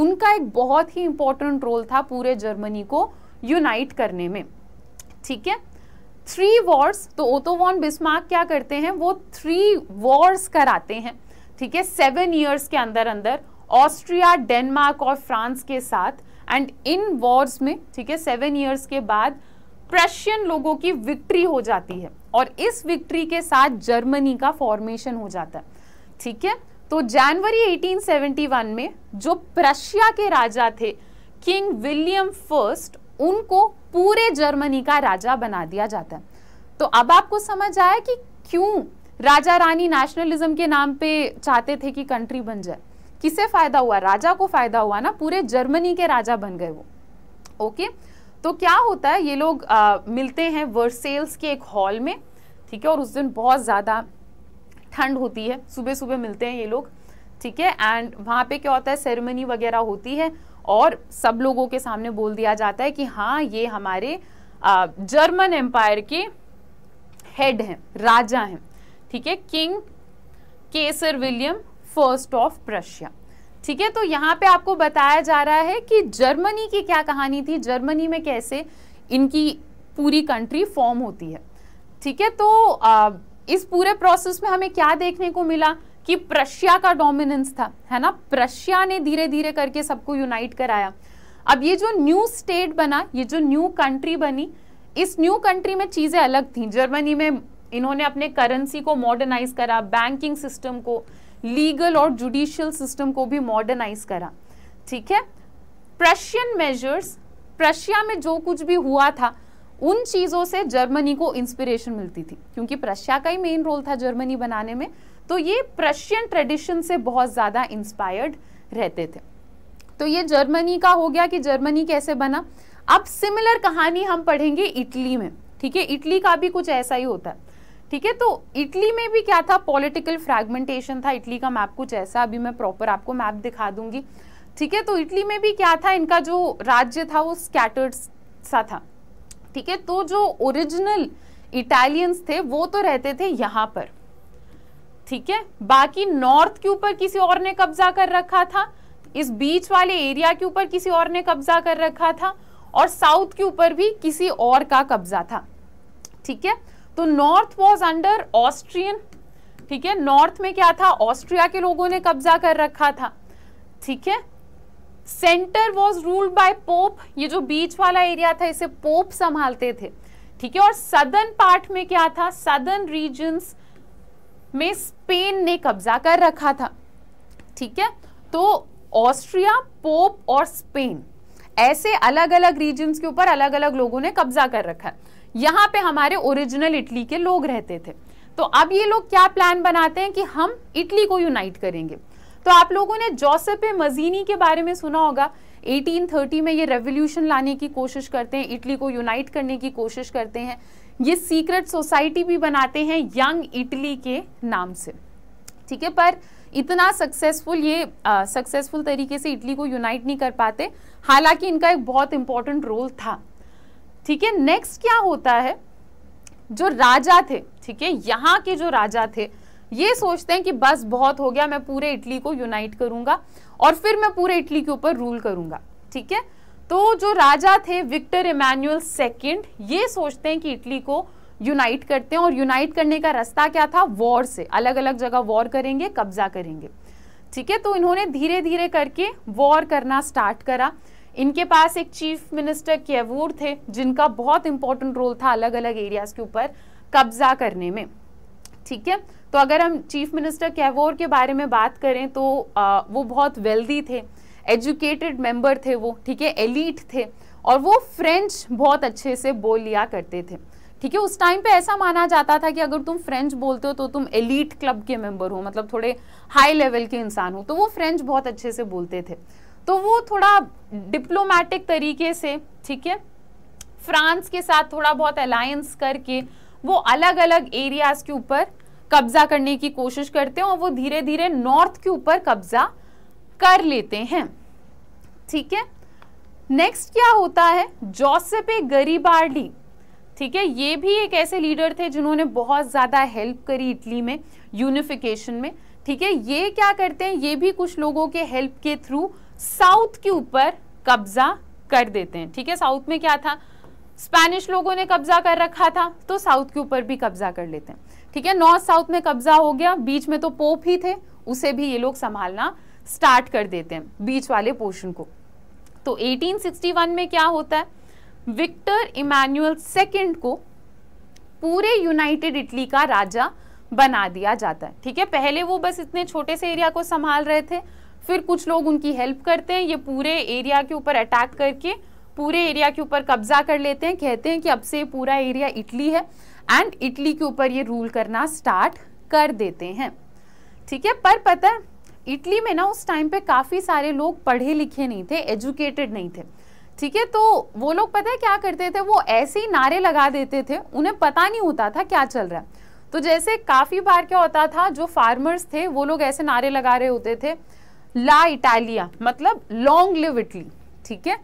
उनका एक बहुत ही इंपॉर्टेंट रोल था पूरे जर्मनी को यूनाइट करने में ठीक है थ्री वॉर्स तो ओटोवॉन बिस्मार्क क्या करते हैं वो थ्री वॉर्स कराते हैं ठीक है सेवन ईयर्स के अंदर अंदर ऑस्ट्रिया डेनमार्क और फ्रांस के साथ एंड इन वॉर्स में ठीक है सेवन ईयर्स के बाद प्रशियन लोगों की विक्ट्री हो जाती है और इस विक्ट्री के साथ जर्मनी का फॉर्मेशन हो जाता है ठीक है तो जनवरी 1871 में जो प्रशिया के राजा थे किंग विलियम फर्स्ट उनको पूरे जर्मनी का राजा बना दिया जाता है तो अब आपको समझ आया कि क्यों राजा रानी नेशनलिज्म के नाम पे चाहते थे कि कंट्री बन जाए किसे फायदा हुआ राजा को फायदा हुआ ना पूरे जर्मनी के राजा बन गए वो ओके तो क्या होता है ये लोग आ, मिलते हैं वर्सेल्स के एक हॉल में ठीक है और उस दिन बहुत ज़्यादा ठंड होती है सुबह सुबह मिलते हैं ये लोग ठीक है एंड वहां पे क्या होता है सेरेमनी वगैरह होती है और सब लोगों के सामने बोल दिया जाता है कि हाँ ये हमारे जर्मन एम्पायर के हेड हैं राजा हैं ठीक है king Kaiser William first of Prussia ठीक है तो यहाँ पे आपको बताया जा रहा है कि जर्मनी की क्या कहानी थी जर्मनी में कैसे इनकी पूरी कंट्री फॉर्म होती है ठीक है तो आ, इस पूरे प्रोसेस में हमें क्या देखने को मिला कि प्रशिया का डोमिनेंस था है ना प्रशिया ने धीरे धीरे करके सबको यूनाइट कराया अब ये जो न्यू स्टेट बना ये जो न्यू कंट्री बनी इस न्यू कंट्री में चीज़ें अलग थी जर्मनी में इन्होंने अपने करेंसी को मॉडर्नाइज करा बैंकिंग सिस्टम को लीगल और जुडिशियल सिस्टम को भी मॉडर्नाइज करा ठीक है प्रशियन मेजर्स प्रशिया में जो कुछ भी हुआ था उन चीज़ों से जर्मनी को इंस्पिरेशन मिलती थी क्योंकि प्रशिया का ही मेन रोल था जर्मनी बनाने में तो ये प्रशियन ट्रेडिशन से बहुत ज़्यादा इंस्पायर्ड रहते थे तो ये जर्मनी का हो गया कि जर्मनी कैसे बना अब सिमिलर कहानी हम पढ़ेंगे इटली में ठीक है इटली का भी कुछ ऐसा ही होता है ठीक है तो इटली में भी क्या था पॉलिटिकल फ्रैगमेंटेशन था इटली का मैप कुछ ऐसा अभी मैं प्रॉपर आपको मैप दिखा दूंगी ठीक है तो इटली में भी क्या था इनका जो राज्य था वो स्कैटर्ड सा था ठीक है तो जो ओरिजिनल इटालियंस थे वो तो रहते थे यहाँ पर ठीक है बाकी नॉर्थ के ऊपर किसी और ने कब्जा कर रखा था इस बीच वाले एरिया के ऊपर किसी और ने कब्जा कर रखा था और साउथ के ऊपर भी किसी और का कब्जा था ठीक है तो नॉर्थ वॉज अंडर ऑस्ट्रियन ठीक है नॉर्थ में क्या था ऑस्ट्रिया के लोगों ने कब्जा कर रखा था ठीक है centre was ruled by Pope ये जो बीच वाला एरिया था इसे पोप संभालते थे ठीक है और सदर्न पार्ट में क्या था सदर्न रीजन्स में स्पेन ने कब्जा कर रखा था ठीक है तो ऑस्ट्रिया पोप और स्पेन ऐसे अलग अलग रीजन्स के ऊपर अलग अलग लोगों ने कब्जा कर रखा है यहाँ पे हमारे ओरिजिनल इटली के लोग रहते थे तो अब ये लोग क्या प्लान बनाते हैं कि हम इटली को यूनाइट करेंगे तो आप लोगों ने जोसेफ मजीनी के बारे में सुना होगा 1830 में ये रेवोल्यूशन लाने की कोशिश करते हैं इटली को यूनाइट करने की कोशिश करते हैं ये सीक्रेट सोसाइटी भी बनाते हैं यंग इटली के नाम से ठीक है पर इतना सक्सेसफुल ये सक्सेसफुल तरीके से इटली को यूनाइट नहीं कर पाते हालांकि इनका एक बहुत इंपॉर्टेंट रोल था ठीक है नेक्स्ट क्या होता है जो राजा थे ठीक है यहाँ के जो राजा थे ये सोचते हैं कि बस बहुत हो गया मैं पूरे इटली को यूनाइट करूंगा और फिर मैं पूरे इटली के ऊपर रूल करूंगा ठीक है तो जो राजा थे विक्टर इमैनुअल सेकेंड ये सोचते हैं कि इटली को यूनाइट करते हैं और यूनाइट करने का रास्ता क्या था वॉर से अलग अलग जगह वॉर करेंगे कब्जा करेंगे ठीक है तो इन्होंने धीरे धीरे करके वॉर करना स्टार्ट करा इनके पास एक चीफ मिनिस्टर केवूर थे जिनका बहुत इंपॉर्टेंट रोल था अलग अलग एरियाज के ऊपर कब्जा करने में ठीक है तो अगर हम चीफ मिनिस्टर कैवोर के बारे में बात करें तो आ, वो बहुत वेल्दी थे एजुकेटेड मेंबर थे वो ठीक है एलिट थे और वो फ्रेंच बहुत अच्छे से बोल लिया करते थे ठीक है उस टाइम पे ऐसा माना जाता था कि अगर तुम फ्रेंच बोलते हो तो तुम एलिट क्लब के मेंबर हो मतलब थोड़े हाई लेवल के इंसान हो तो वो फ्रेंच बहुत अच्छे से बोलते थे तो वो थोड़ा डिप्लोमेटिक तरीके से ठीक है फ्रांस के साथ थोड़ा बहुत अलायंस करके वो अलग अलग एरियाज के ऊपर कब्जा करने की कोशिश करते हैं और वो धीरे धीरे नॉर्थ के ऊपर कब्जा कर लेते हैं ठीक है नेक्स्ट क्या होता है जोसेपे गरीबार्डी ठीक है ये भी एक ऐसे लीडर थे जिन्होंने बहुत ज़्यादा हेल्प करी इटली में यूनिफिकेशन में ठीक है ये क्या करते हैं ये भी कुछ लोगों के हेल्प के थ्रू साउथ के ऊपर कब्जा कर देते हैं ठीक है साउथ में क्या था स्पेनिश लोगों ने कब्जा कर रखा था तो साउथ के ऊपर भी कब्जा कर लेते हैं ठीक है नॉर्थ साउथ में कब्जा हो गया बीच में तो पोप ही थे उसे भी ये लोग संभालना स्टार्ट कर देते हैं बीच वाले पोर्शन को तो 1861 में क्या होता है विक्टर इमैनुअल सेकंड को पूरे यूनाइटेड इटली का राजा बना दिया जाता है ठीक है पहले वो बस इतने छोटे से एरिया को संभाल रहे थे फिर कुछ लोग उनकी हेल्प करते हैं ये पूरे एरिया के ऊपर अटैक करके पूरे एरिया के ऊपर कब्जा कर लेते हैं कहते हैं कि अब से पूरा एरिया इटली है एंड इटली के ऊपर ये रूल करना स्टार्ट कर देते हैं ठीक है पर पता है इटली में ना उस टाइम पे काफ़ी सारे लोग पढ़े लिखे नहीं थे एजुकेटेड नहीं थे ठीक है तो वो लोग पता है क्या करते थे वो ऐसे ही नारे लगा देते थे उन्हें पता नहीं होता था क्या चल रहा है तो जैसे काफ़ी बार क्या होता था जो फार्मर्स थे वो लोग ऐसे नारे लगा रहे होते थे ला इटालिया मतलब लॉन्ग लिव इटली ठीक है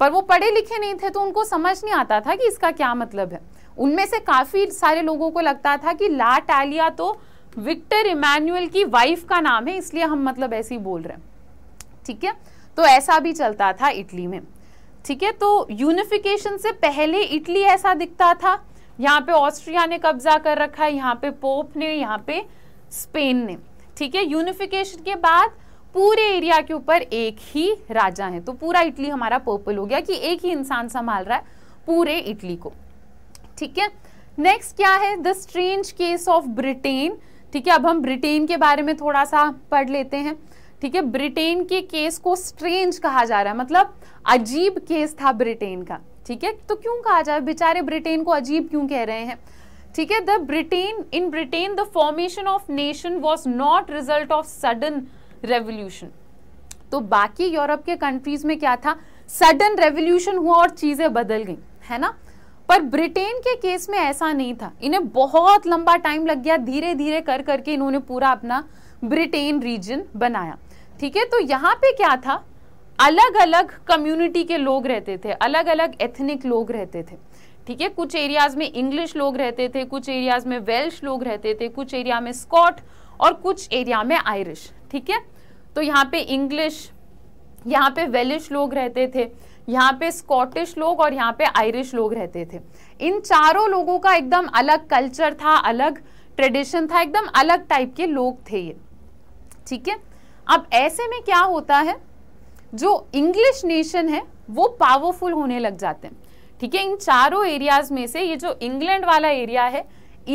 पर वो पढ़े लिखे नहीं थे तो उनको समझ नहीं आता था कि इसका क्या मतलब है उनमें से काफ़ी सारे लोगों को लगता था कि ला इटालिया तो विक्टर इमैनुअल की वाइफ का नाम है इसलिए हम मतलब ऐसे ही बोल रहे हैं ठीक है तो ऐसा भी चलता था इटली में ठीक है तो यूनिफिकेशन से पहले इटली ऐसा दिखता था यहाँ पे ऑस्ट्रिया ने कब्जा कर रखा है यहाँ पे पोप ने यहाँ पे स्पेन ने ठीक है यूनिफिकेशन के बाद पूरे एरिया के ऊपर एक ही राजा है तो पूरा इटली हमारा पर्पल हो गया कि एक ही इंसान संभाल रहा है पूरे इटली को ठीक है नेक्स्ट क्या है the strange case of Britain ठीक है अब हम ब्रिटेन के बारे में थोड़ा सा पढ़ लेते हैं ठीक है ब्रिटेन के केस को स्ट्रेंज कहा जा रहा है मतलब अजीब केस था ब्रिटेन का ठीक है तो क्यों कहा जा रहा है बेचारे ब्रिटेन को अजीब क्यों कह रहे हैं ठीक है the Britain in Britain the formation of nation was not result of sudden revolution तो बाकी यूरोप के कंट्रीज में क्या था सडन रेवोल्यूशन हुआ और चीज़ें बदल गई है ना पर ब्रिटेन के केस में ऐसा नहीं था इन्हें बहुत लंबा टाइम लग गया धीरे धीरे कर करके इन्होंने पूरा अपना ब्रिटेन रीजन बनाया ठीक है तो यहाँ पे क्या था अलग अलग कम्युनिटी के लोग रहते थे अलग अलग एथनिक लोग रहते थे ठीक है कुछ एरियाज में इंग्लिश लोग रहते थे कुछ एरियाज में वेल्श लोग रहते थे कुछ एरिया में स्कॉट और कुछ एरिया में आयरिश ठीक है तो यहाँ पे इंग्लिश यहाँ पे वेलिश लोग रहते थे यहाँ पे स्कॉटिश लोग और यहाँ पे आयरिश लोग रहते थे इन चारों लोगों का एकदम अलग कल्चर था अलग ट्रेडिशन था एकदम अलग टाइप के लोग थे ये ठीक है अब ऐसे में क्या होता है जो इंग्लिश नेशन है वो पावरफुल होने लग जाते हैं ठीक है इन चारों एरियाज में से ये जो इंग्लैंड वाला एरिया है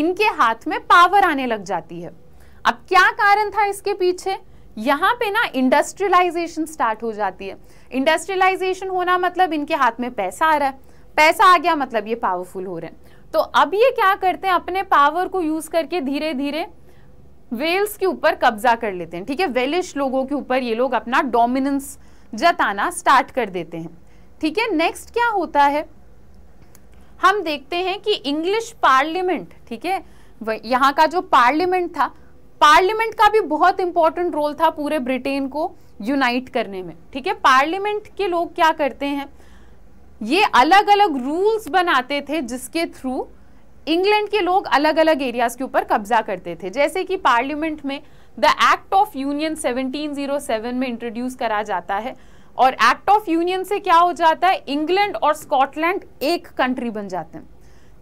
इनके हाथ में पावर आने लग जाती है अब क्या कारण था इसके पीछे यहाँ पे ना इंडस्ट्रियलाइजेशन स्टार्ट हो जाती है इंडस्ट्रियलाइजेशन होना मतलब इनके हाथ में पैसा आ रहा है पैसा आ गया मतलब ये पावरफुल हो रहे हैं तो अब ये क्या करते हैं अपने पावर को यूज करके धीरे धीरे वेल्स के ऊपर कब्जा कर लेते हैं ठीक है वेलिश लोगों के ऊपर ये लोग अपना डोमिनेंस जताना स्टार्ट कर देते हैं ठीक है नेक्स्ट क्या होता है हम देखते हैं कि इंग्लिश पार्लियामेंट ठीक है यहाँ का जो पार्लियामेंट था पार्लियामेंट का भी बहुत इंपॉर्टेंट रोल था पूरे ब्रिटेन को यूनाइट करने में ठीक है पार्लियामेंट के लोग क्या करते हैं ये अलग अलग रूल्स बनाते थे जिसके थ्रू इंग्लैंड के लोग अलग अलग एरियाज के ऊपर कब्जा करते थे जैसे कि पार्लियामेंट में द एक्ट ऑफ यूनियन 1707 में इंट्रोड्यूस करा जाता है और एक्ट ऑफ यूनियन से क्या हो जाता है इंग्लैंड और स्कॉटलैंड एक कंट्री बन जाते हैं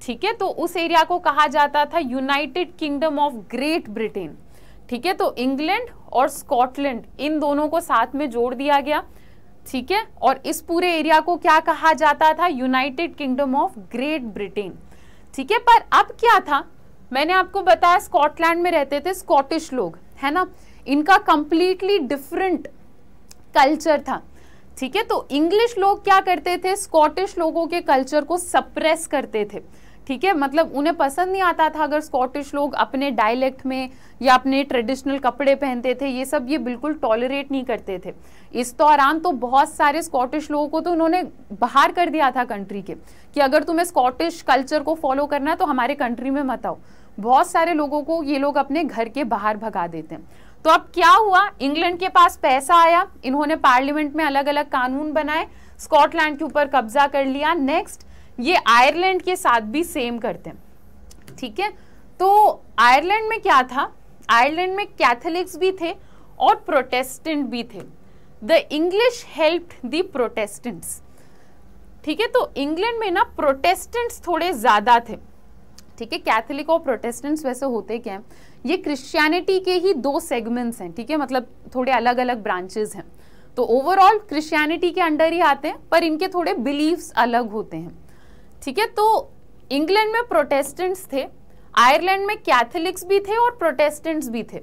ठीक है तो उस एरिया को कहा जाता था United Kingdom of Great Britain ठीक है तो इंग्लैंड और स्कॉटलैंड इन दोनों को साथ में जोड़ दिया गया ठीक है और इस पूरे एरिया को क्या कहा जाता था United Kingdom of Great Britain ठीक है पर अब क्या था मैंने आपको बताया स्कॉटलैंड में रहते थे स्कॉटिश लोग है ना इनका कंप्लीटली डिफरेंट कल्चर था ठीक है तो इंग्लिश लोग क्या करते थे स्कॉटिश लोगों के कल्चर को सप्रेस करते थे ठीक है मतलब उन्हें पसंद नहीं आता था अगर स्कॉटिश लोग अपने डायलेक्ट में या अपने ट्रेडिशनल कपड़े पहनते थे ये सब ये बिल्कुल टॉलरेट नहीं करते थे इस दौरान तो, तो बहुत सारे स्कॉटिश लोगों को तो उन्होंने बाहर कर दिया था कंट्री के कि अगर तुम्हें स्कॉटिश कल्चर को फॉलो करना है तो हमारे कंट्री में मत आओ बहुत सारे लोगों को ये लोग अपने घर के बाहर भगा देते हैं तो अब क्या हुआ इंग्लैंड के पास पैसा आया इन्होंने पार्लियामेंट में अलग अलग कानून बनाए स्कॉटलैंड के ऊपर कब्जा कर लिया नेक्स्ट ये आयरलैंड के साथ भी सेम करते हैं ठीक है तो आयरलैंड में क्या था आयरलैंड में कैथोलिक्स भी थे और प्रोटेस्टेंट भी थे the English help the Protestants ठीक है तो इंग्लैंड में ना प्रोटेस्टेंट्स थोड़े ज़्यादा थे ठीक है कैथोलिक और प्रोटेस्टेंट्स वैसे होते क्या हैं ये क्रिश्चियनिटी के ही दो सेगमेंट्स हैं ठीक है मतलब थोड़े अलग अलग ब्रांचेज हैं तो ओवरऑल क्रिश्चियनिटी के अंडर ही आते हैं पर इनके थोड़े बिलीव्स अलग होते हैं ठीक है तो इंग्लैंड में प्रोटेस्टेंट्स थे आयरलैंड में कैथोलिक्स भी थे और प्रोटेस्टेंट्स भी थे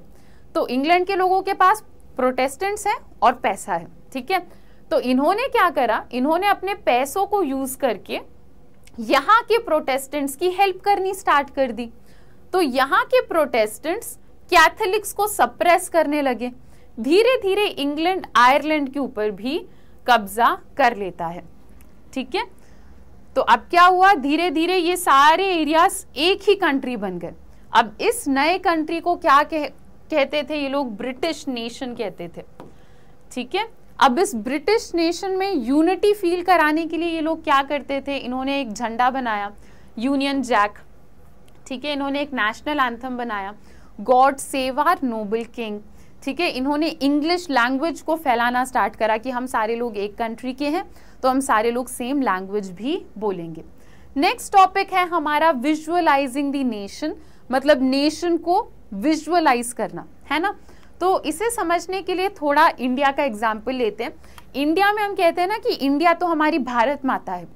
तो इंग्लैंड के लोगों के पास प्रोटेस्टेंट्स हैं और पैसा है ठीक है तो इन्होंने क्या करा इन्होंने अपने पैसों को यूज करके यहाँ के प्रोटेस्टेंट्स की हेल्प करनी स्टार्ट कर दी तो यहाँ के प्रोटेस्टेंट्स कैथोलिक्स को सप्रेस करने लगे धीरे धीरे इंग्लैंड आयरलैंड के ऊपर भी कब्जा कर लेता है ठीक है तो अब क्या हुआ धीरे धीरे ये सारे एरियाज एक ही कंट्री बन गए अब इस नए कंट्री को क्या कह, कहते थे ये लोग ब्रिटिश नेशन कहते थे ठीक है अब इस ब्रिटिश नेशन में यूनिटी फील कराने के लिए ये लोग क्या करते थे इन्होंने एक झंडा बनाया यूनियन जैक ठीक है इन्होंने एक नेशनल एंथम बनाया God save our noble king ठीक है इन्होंने इंग्लिश लैंग्वेज को फैलाना स्टार्ट करा कि हम सारे लोग एक कंट्री के हैं तो हम सारे लोग सेम लैंग्वेज भी बोलेंगे नेक्स्ट टॉपिक है हमारा विजुअलाइजिंग द नेशन मतलब नेशन को विजुअलाइज करना है ना तो इसे समझने के लिए थोड़ा इंडिया का एग्जाम्पल लेते हैं इंडिया में हम कहते हैं ना कि इंडिया तो हमारी भारत माता है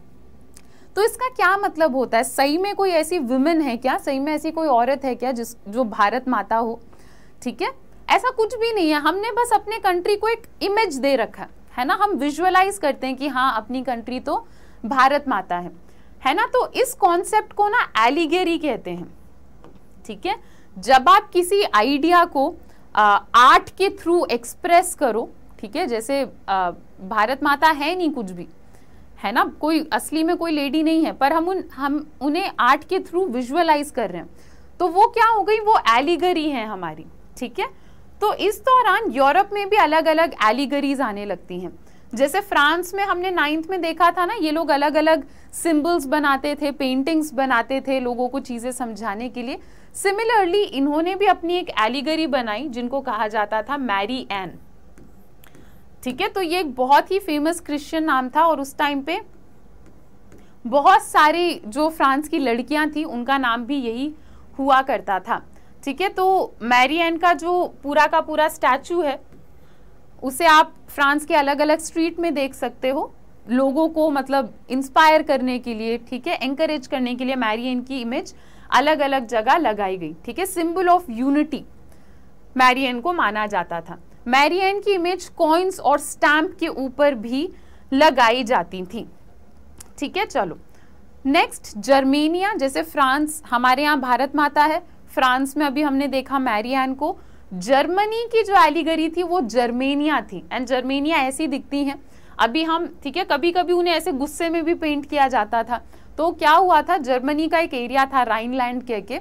तो इसका क्या मतलब होता है सही में कोई ऐसी वुमेन है क्या सही में ऐसी कोई औरत है क्या जिस जो भारत माता हो ठीक है ऐसा कुछ भी नहीं है हमने बस अपने कंट्री को एक इमेज दे रखा है ना हम विजुअलाइज करते हैं कि हाँ अपनी कंट्री तो भारत माता है है ना तो इस कॉन्सेप्ट को ना एलिगेरी कहते हैं ठीक है जब आप किसी आइडिया को आर्ट के थ्रू एक्सप्रेस करो ठीक है जैसे आ, भारत माता है नहीं कुछ भी है ना कोई असली में कोई लेडी नहीं है पर हम उन हम उन्हें आर्ट के थ्रू विजुअलाइज कर रहे हैं तो वो क्या हो गई वो एलिगरी है हमारी ठीक है तो इस दौरान यूरोप में भी अलग अलग एलिगरीज आने लगती हैं जैसे फ्रांस में हमने नाइन्थ में देखा था ना ये लोग अलग अलग सिंबल्स बनाते थे पेंटिंग्स बनाते थे लोगों को चीज़ें समझाने के लिए सिमिलरली इन्होंने भी अपनी एक एलिगरी बनाई जिनको कहा जाता था मैरी एन ठीक है तो ये एक बहुत ही फेमस क्रिश्चियन नाम था और उस टाइम पे बहुत सारी जो फ्रांस की लड़कियां थी उनका नाम भी यही हुआ करता था ठीक है तो मैरी एन का जो पूरा का पूरा स्टैचू है उसे आप फ्रांस के अलग अलग स्ट्रीट में देख सकते हो लोगों को मतलब इंस्पायर करने के लिए ठीक है एंकरेज करने के लिए मैरियन की इमेज अलग अलग जगह लगाई गई ठीक है सिंबल ऑफ यूनिटी मैरियन को माना जाता था मैरियन की इमेज कॉइन्स और स्टैम्प के ऊपर भी लगाई जाती थी ठीक है चलो नेक्स्ट जर्मेनिया जैसे फ्रांस हमारे यहाँ भारत माता है फ्रांस में अभी हमने देखा मैरियान को जर्मनी की जो एलिगरी थी वो जर्मेनिया थी एंड जर्मेनिया ऐसी दिखती हैं अभी हम ठीक है कभी कभी उन्हें ऐसे गुस्से में भी पेंट किया जाता था तो क्या हुआ था जर्मनी का एक एरिया था राइनलैंड कह के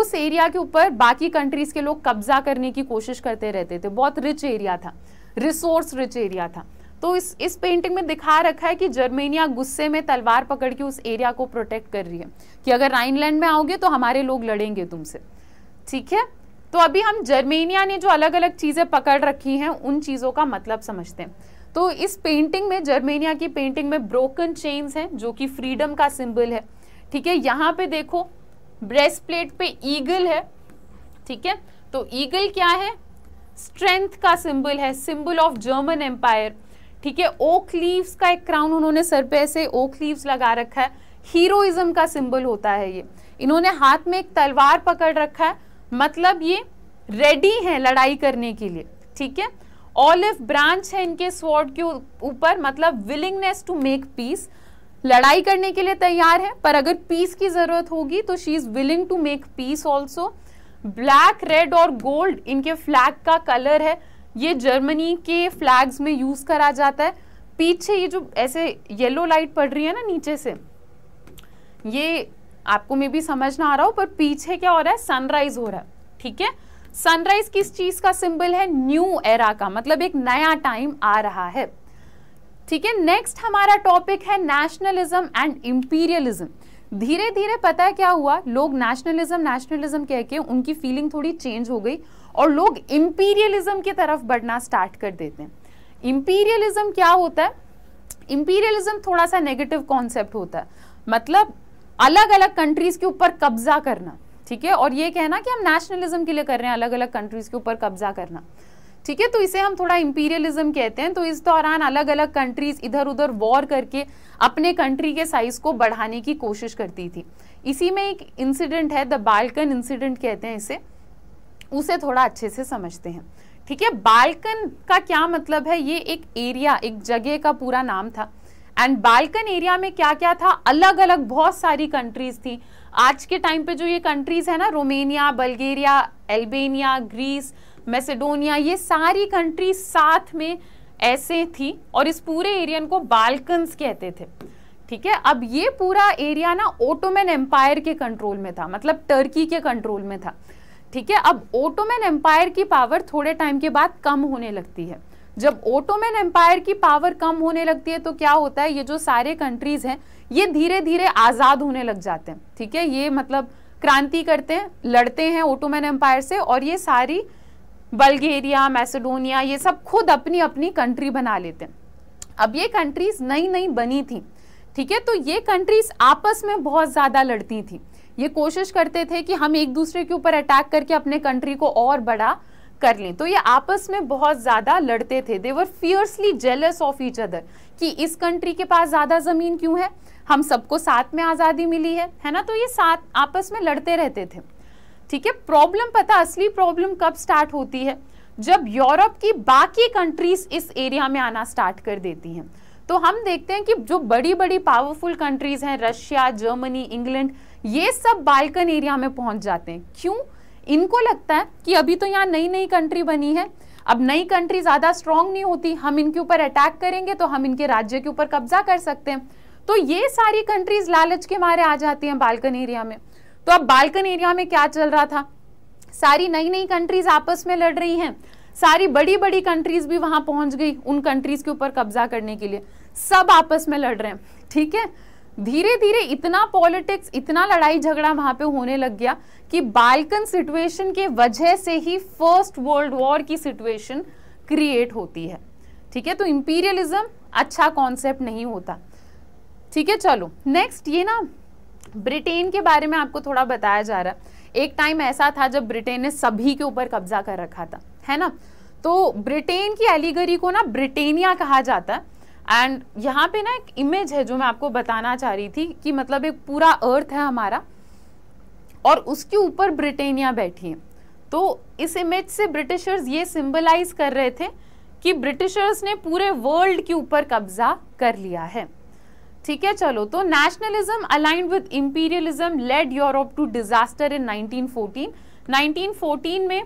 उस एरिया के ऊपर बाकी कंट्रीज के लोग कब्जा करने की कोशिश करते रहते थे बहुत रिच एरिया था रिसोर्स रिच एरिया था तो इस इस पेंटिंग में दिखा रखा है कि जर्मेनिया गुस्से में तलवार पकड़ के उस एरिया को प्रोटेक्ट कर रही है कि अगर राइनलैंड में आओगे तो हमारे लोग लड़ेंगे तुमसे ठीक है तो अभी हम जर्मेनिया ने जो अलग अलग चीज़ें पकड़ रखी हैं उन चीज़ों का मतलब समझते हैं तो इस पेंटिंग में जर्मेनिया की पेंटिंग में ब्रोकन चेन्स हैं जो कि फ्रीडम का सिंबल है ठीक है यहाँ पे देखो ब्रेस्ट प्लेट पे ईगल है ठीक है तो ईगल क्या है स्ट्रेंथ का सिंबल है सिंबल ऑफ जर्मन एम्पायर ठीक है ओक लीव्स का एक क्राउन उन्होंने सर पे ऐसे ओक लीव्स लगा रखा है हीरोइज्म का सिंबल होता है ये इन्होंने हाथ में एक तलवार पकड़ रखा है मतलब ये रेडी हैं लड़ाई करने के लिए ठीक है ऑलिव ब्रांच है इनके स्वॉर्ड के ऊपर मतलब विलिंगनेस टू मेक पीस लड़ाई करने के लिए तैयार है पर अगर पीस की ज़रूरत होगी तो she is willing to make peace also black red और गोल्ड इनके फ्लैग का कलर है ये जर्मनी के फ्लैग्स में यूज़ करा जाता है पीछे ये जो ऐसे येलो लाइट पड़ रही है ना नीचे से ये आपको मे भी समझ ना आ रहा हो पर पीछे क्या हो रहा है सनराइज हो रहा है ठीक है सनराइज किस चीज का सिंबल है न्यू एरा का मतलब एक नया टाइम आ रहा है ठीक है नेक्स्ट हमारा टॉपिक है नेशनलिज्म एंड इंपीरियलिज्म धीरे धीरे पता है क्या हुआ लोग नेशनलिज्म नेशनलिज्म कह के उनकी फीलिंग थोड़ी चेंज हो गई और लोग इंपीरियलिज्म की तरफ बढ़ना स्टार्ट कर देते हैं इंपीरियलिज्म क्या होता है इंपीरियलिज्म थोड़ा सा नेगेटिव कॉन्सेप्ट होता है मतलब अलग अलग कंट्रीज के ऊपर कब्जा करना ठीक है और ये कहना कि हम नेशनलिज्म के लिए कर रहे हैं अलग अलग कंट्रीज के ऊपर कब्जा करना ठीक है तो इसे हम थोड़ा इंपीरियलिज्म कहते हैं तो इस दौरान अलग अलग कंट्रीज इधर उधर वॉर करके अपने कंट्री के साइज को बढ़ाने की कोशिश करती थी इसी में एक इंसिडेंट है द बाल्कन इंसिडेंट कहते हैं इसे उसे थोड़ा अच्छे से समझते हैं ठीक है बाल्कन का क्या मतलब है ये एक एरिया एक जगह का पूरा नाम था एंड बाल्कन एरिया में क्या क्या था अलग अलग बहुत सारी कंट्रीज थी आज के टाइम पे जो ये कंट्रीज है ना Romania Bulgaria Albania Greece Macedonia ये सारी कंट्री साथ में ऐसे थी और इस पूरे एरियन को बाल्कन्स कहते थे ठीक है अब ये पूरा एरिया ना ओटोमन एम्पायर के कंट्रोल में था मतलब टर्की के कंट्रोल में था ठीक है अब ओटोमन एम्पायर की पावर थोड़े टाइम के बाद कम होने लगती है जब ओटोमन एम्पायर की पावर कम होने लगती है तो क्या होता है ये जो सारे कंट्रीज हैं ये धीरे धीरे आज़ाद होने लग जाते हैं ठीक है ये मतलब क्रांति करते हैं लड़ते हैं ओटोमन एम्पायर से और ये सारी बल्गेरिया मैसेडोनिया ये सब खुद अपनी अपनी कंट्री बना लेते हैं अब ये कंट्रीज नई नई बनी थी ठीक है तो ये कंट्रीज आपस में बहुत ज़्यादा लड़ती थी ये कोशिश करते थे कि हम एक दूसरे के ऊपर अटैक करके अपने कंट्री को और बड़ा कर लें तो ये आपस में बहुत ज़्यादा लड़ते थे they were fiercely jealous of each other कि इस कंट्री के पास ज़्यादा ज़मीन क्यों है हम सबको साथ में आज़ादी मिली है है ना तो ये साथ आपस में लड़ते रहते थे ठीक है प्रॉब्लम पता असली प्रॉब्लम कब स्टार्ट होती है जब यूरोप की बाकी कंट्रीज इस एरिया में आना स्टार्ट कर देती हैं तो हम देखते हैं कि जो बड़ी बड़ी पावरफुल कंट्रीज हैं रशिया जर्मनी इंग्लैंड ये सब बाल्कन एरिया में पहुंच जाते हैं क्यों इनको लगता है कि अभी तो यहाँ नई नई कंट्री बनी है अब नई कंट्री ज़्यादा स्ट्रांग नहीं होती हम इनके ऊपर अटैक करेंगे तो हम इनके राज्य के ऊपर कब्जा कर सकते हैं तो ये सारी कंट्रीज लालच के मारे आ जाती हैं बालकन एरिया में तो अब बाल्कन एरिया में क्या चल रहा था सारी नई नई कंट्रीज आपस में लड़ रही हैं सारी बड़ी बड़ी कंट्रीज भी वहां पहुंच गई उन कंट्रीज के ऊपर कब्जा करने के लिए सब आपस में लड़ रहे हैं ठीक है धीरे धीरे इतना पॉलिटिक्स इतना लड़ाई झगड़ा वहां पे होने लग गया कि बाल्कन सिचुएशन के वजह से ही फर्स्ट वर्ल्ड वॉर की सिचुएशन क्रिएट होती है ठीक है तो इंपीरियलिज्म अच्छा कॉन्सेप्ट नहीं होता ठीक है चलो नेक्स्ट ये ना ब्रिटेन के बारे में आपको थोड़ा बताया जा रहा है एक टाइम ऐसा था जब ब्रिटेन ने सभी के ऊपर कब्जा कर रखा था है ना तो ब्रिटेन की एलिगरी को ना ब्रिटेनिया कहा जाता है एंड यहाँ पे ना एक इमेज है जो मैं आपको बताना चाह रही थी कि मतलब एक पूरा अर्थ है हमारा और उसके ऊपर ब्रिटेनिया बैठी है तो इस इमेज से ब्रिटिशर्स ये सिंबलाइज कर रहे थे कि ब्रिटिशर्स ने पूरे वर्ल्ड के ऊपर कब्जा कर लिया है ठीक है चलो तो nationalism aligned with imperialism led Europe to disaster in 1914 1914 में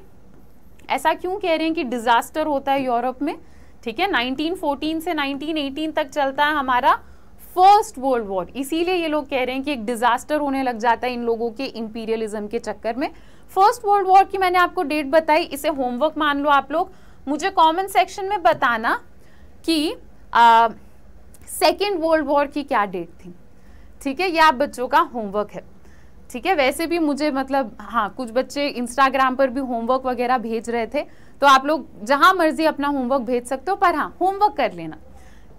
ऐसा क्यों कह रहे हैं कि डिजास्टर होता है यूरोप में ठीक है 1914 से 1918 तक चलता है हमारा फर्स्ट वर्ल्ड वॉर इसीलिए ये लोग कह रहे हैं कि एक डिजास्टर होने लग जाता है इन लोगों के इंपीरियलिज्म के चक्कर में फर्स्ट वर्ल्ड वॉर की मैंने आपको डेट बताई इसे होमवर्क मान लो आप लोग मुझे कॉमेंट सेक्शन में बताना कि आ, सेकेंड वर्ल्ड वॉर की क्या डेट थी ठीक है यह आप बच्चों का होमवर्क है ठीक है वैसे भी मुझे मतलब हाँ कुछ बच्चे इंस्टाग्राम पर भी होमवर्क वगैरह भेज रहे थे तो आप लोग जहां मर्जी अपना होमवर्क भेज सकते हो पर हाँ होमवर्क कर लेना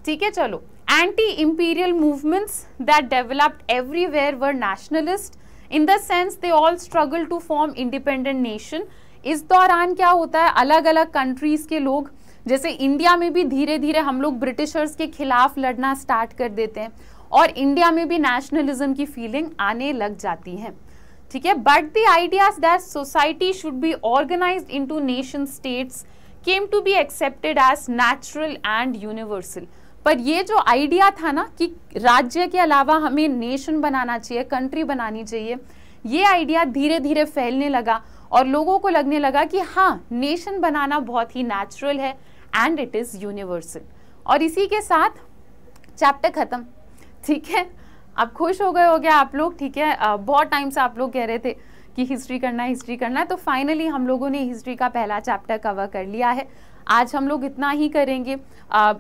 ठीक है चलो anti imperial movements that developed everywhere were nationalist in the sense they all struggle to form independent nation इस दौरान क्या होता है अलग अलग कंट्रीज के लोग जैसे इंडिया में भी धीरे धीरे हम लोग ब्रिटिशर्स के खिलाफ लड़ना स्टार्ट कर देते हैं और इंडिया में भी नेशनलिज्म की फीलिंग आने लग जाती है ठीक है but the ideas that society should be organise into nation states came to be accepted as natural and universal पर ये जो आइडिया था ना कि राज्य के अलावा हमें नेशन बनाना चाहिए कंट्री बनानी चाहिए ये आइडिया धीरे धीरे फैलने लगा और लोगों को लगने लगा कि हाँ नेशन बनाना बहुत ही नेचुरल है एंड इट इज़ यूनिवर्सल और इसी के साथ चैप्टर ख़त्म ठीक है आप खुश हो गए हो गया आप लोग ठीक है बहुत टाइम से आप लोग कह रहे थे कि हिस्ट्री करना है हिस्ट्री करना है तो फाइनली हम लोगों ने हिस्ट्री का पहला चैप्टर कवर कर लिया है आज हम लोग इतना ही करेंगे आ,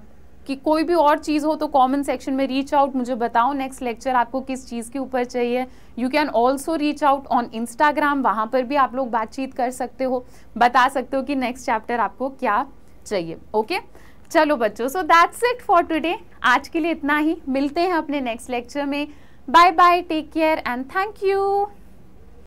कि कोई भी और चीज़ हो तो कमेंट सेक्शन में रीच आउट मुझे बताओ नेक्स्ट लेक्चर आपको किस चीज़ के ऊपर चाहिए you can also reach out on Instagram वहाँ पर भी आप लोग बातचीत कर सकते हो बता सकते हो कि नेक्स्ट चैप्टर आपको क्या चाहिए ओके चलो बच्चों so that's it for today आज के लिए इतना ही मिलते हैं अपने नेक्स्ट लेक्चर में bye bye take care and thank you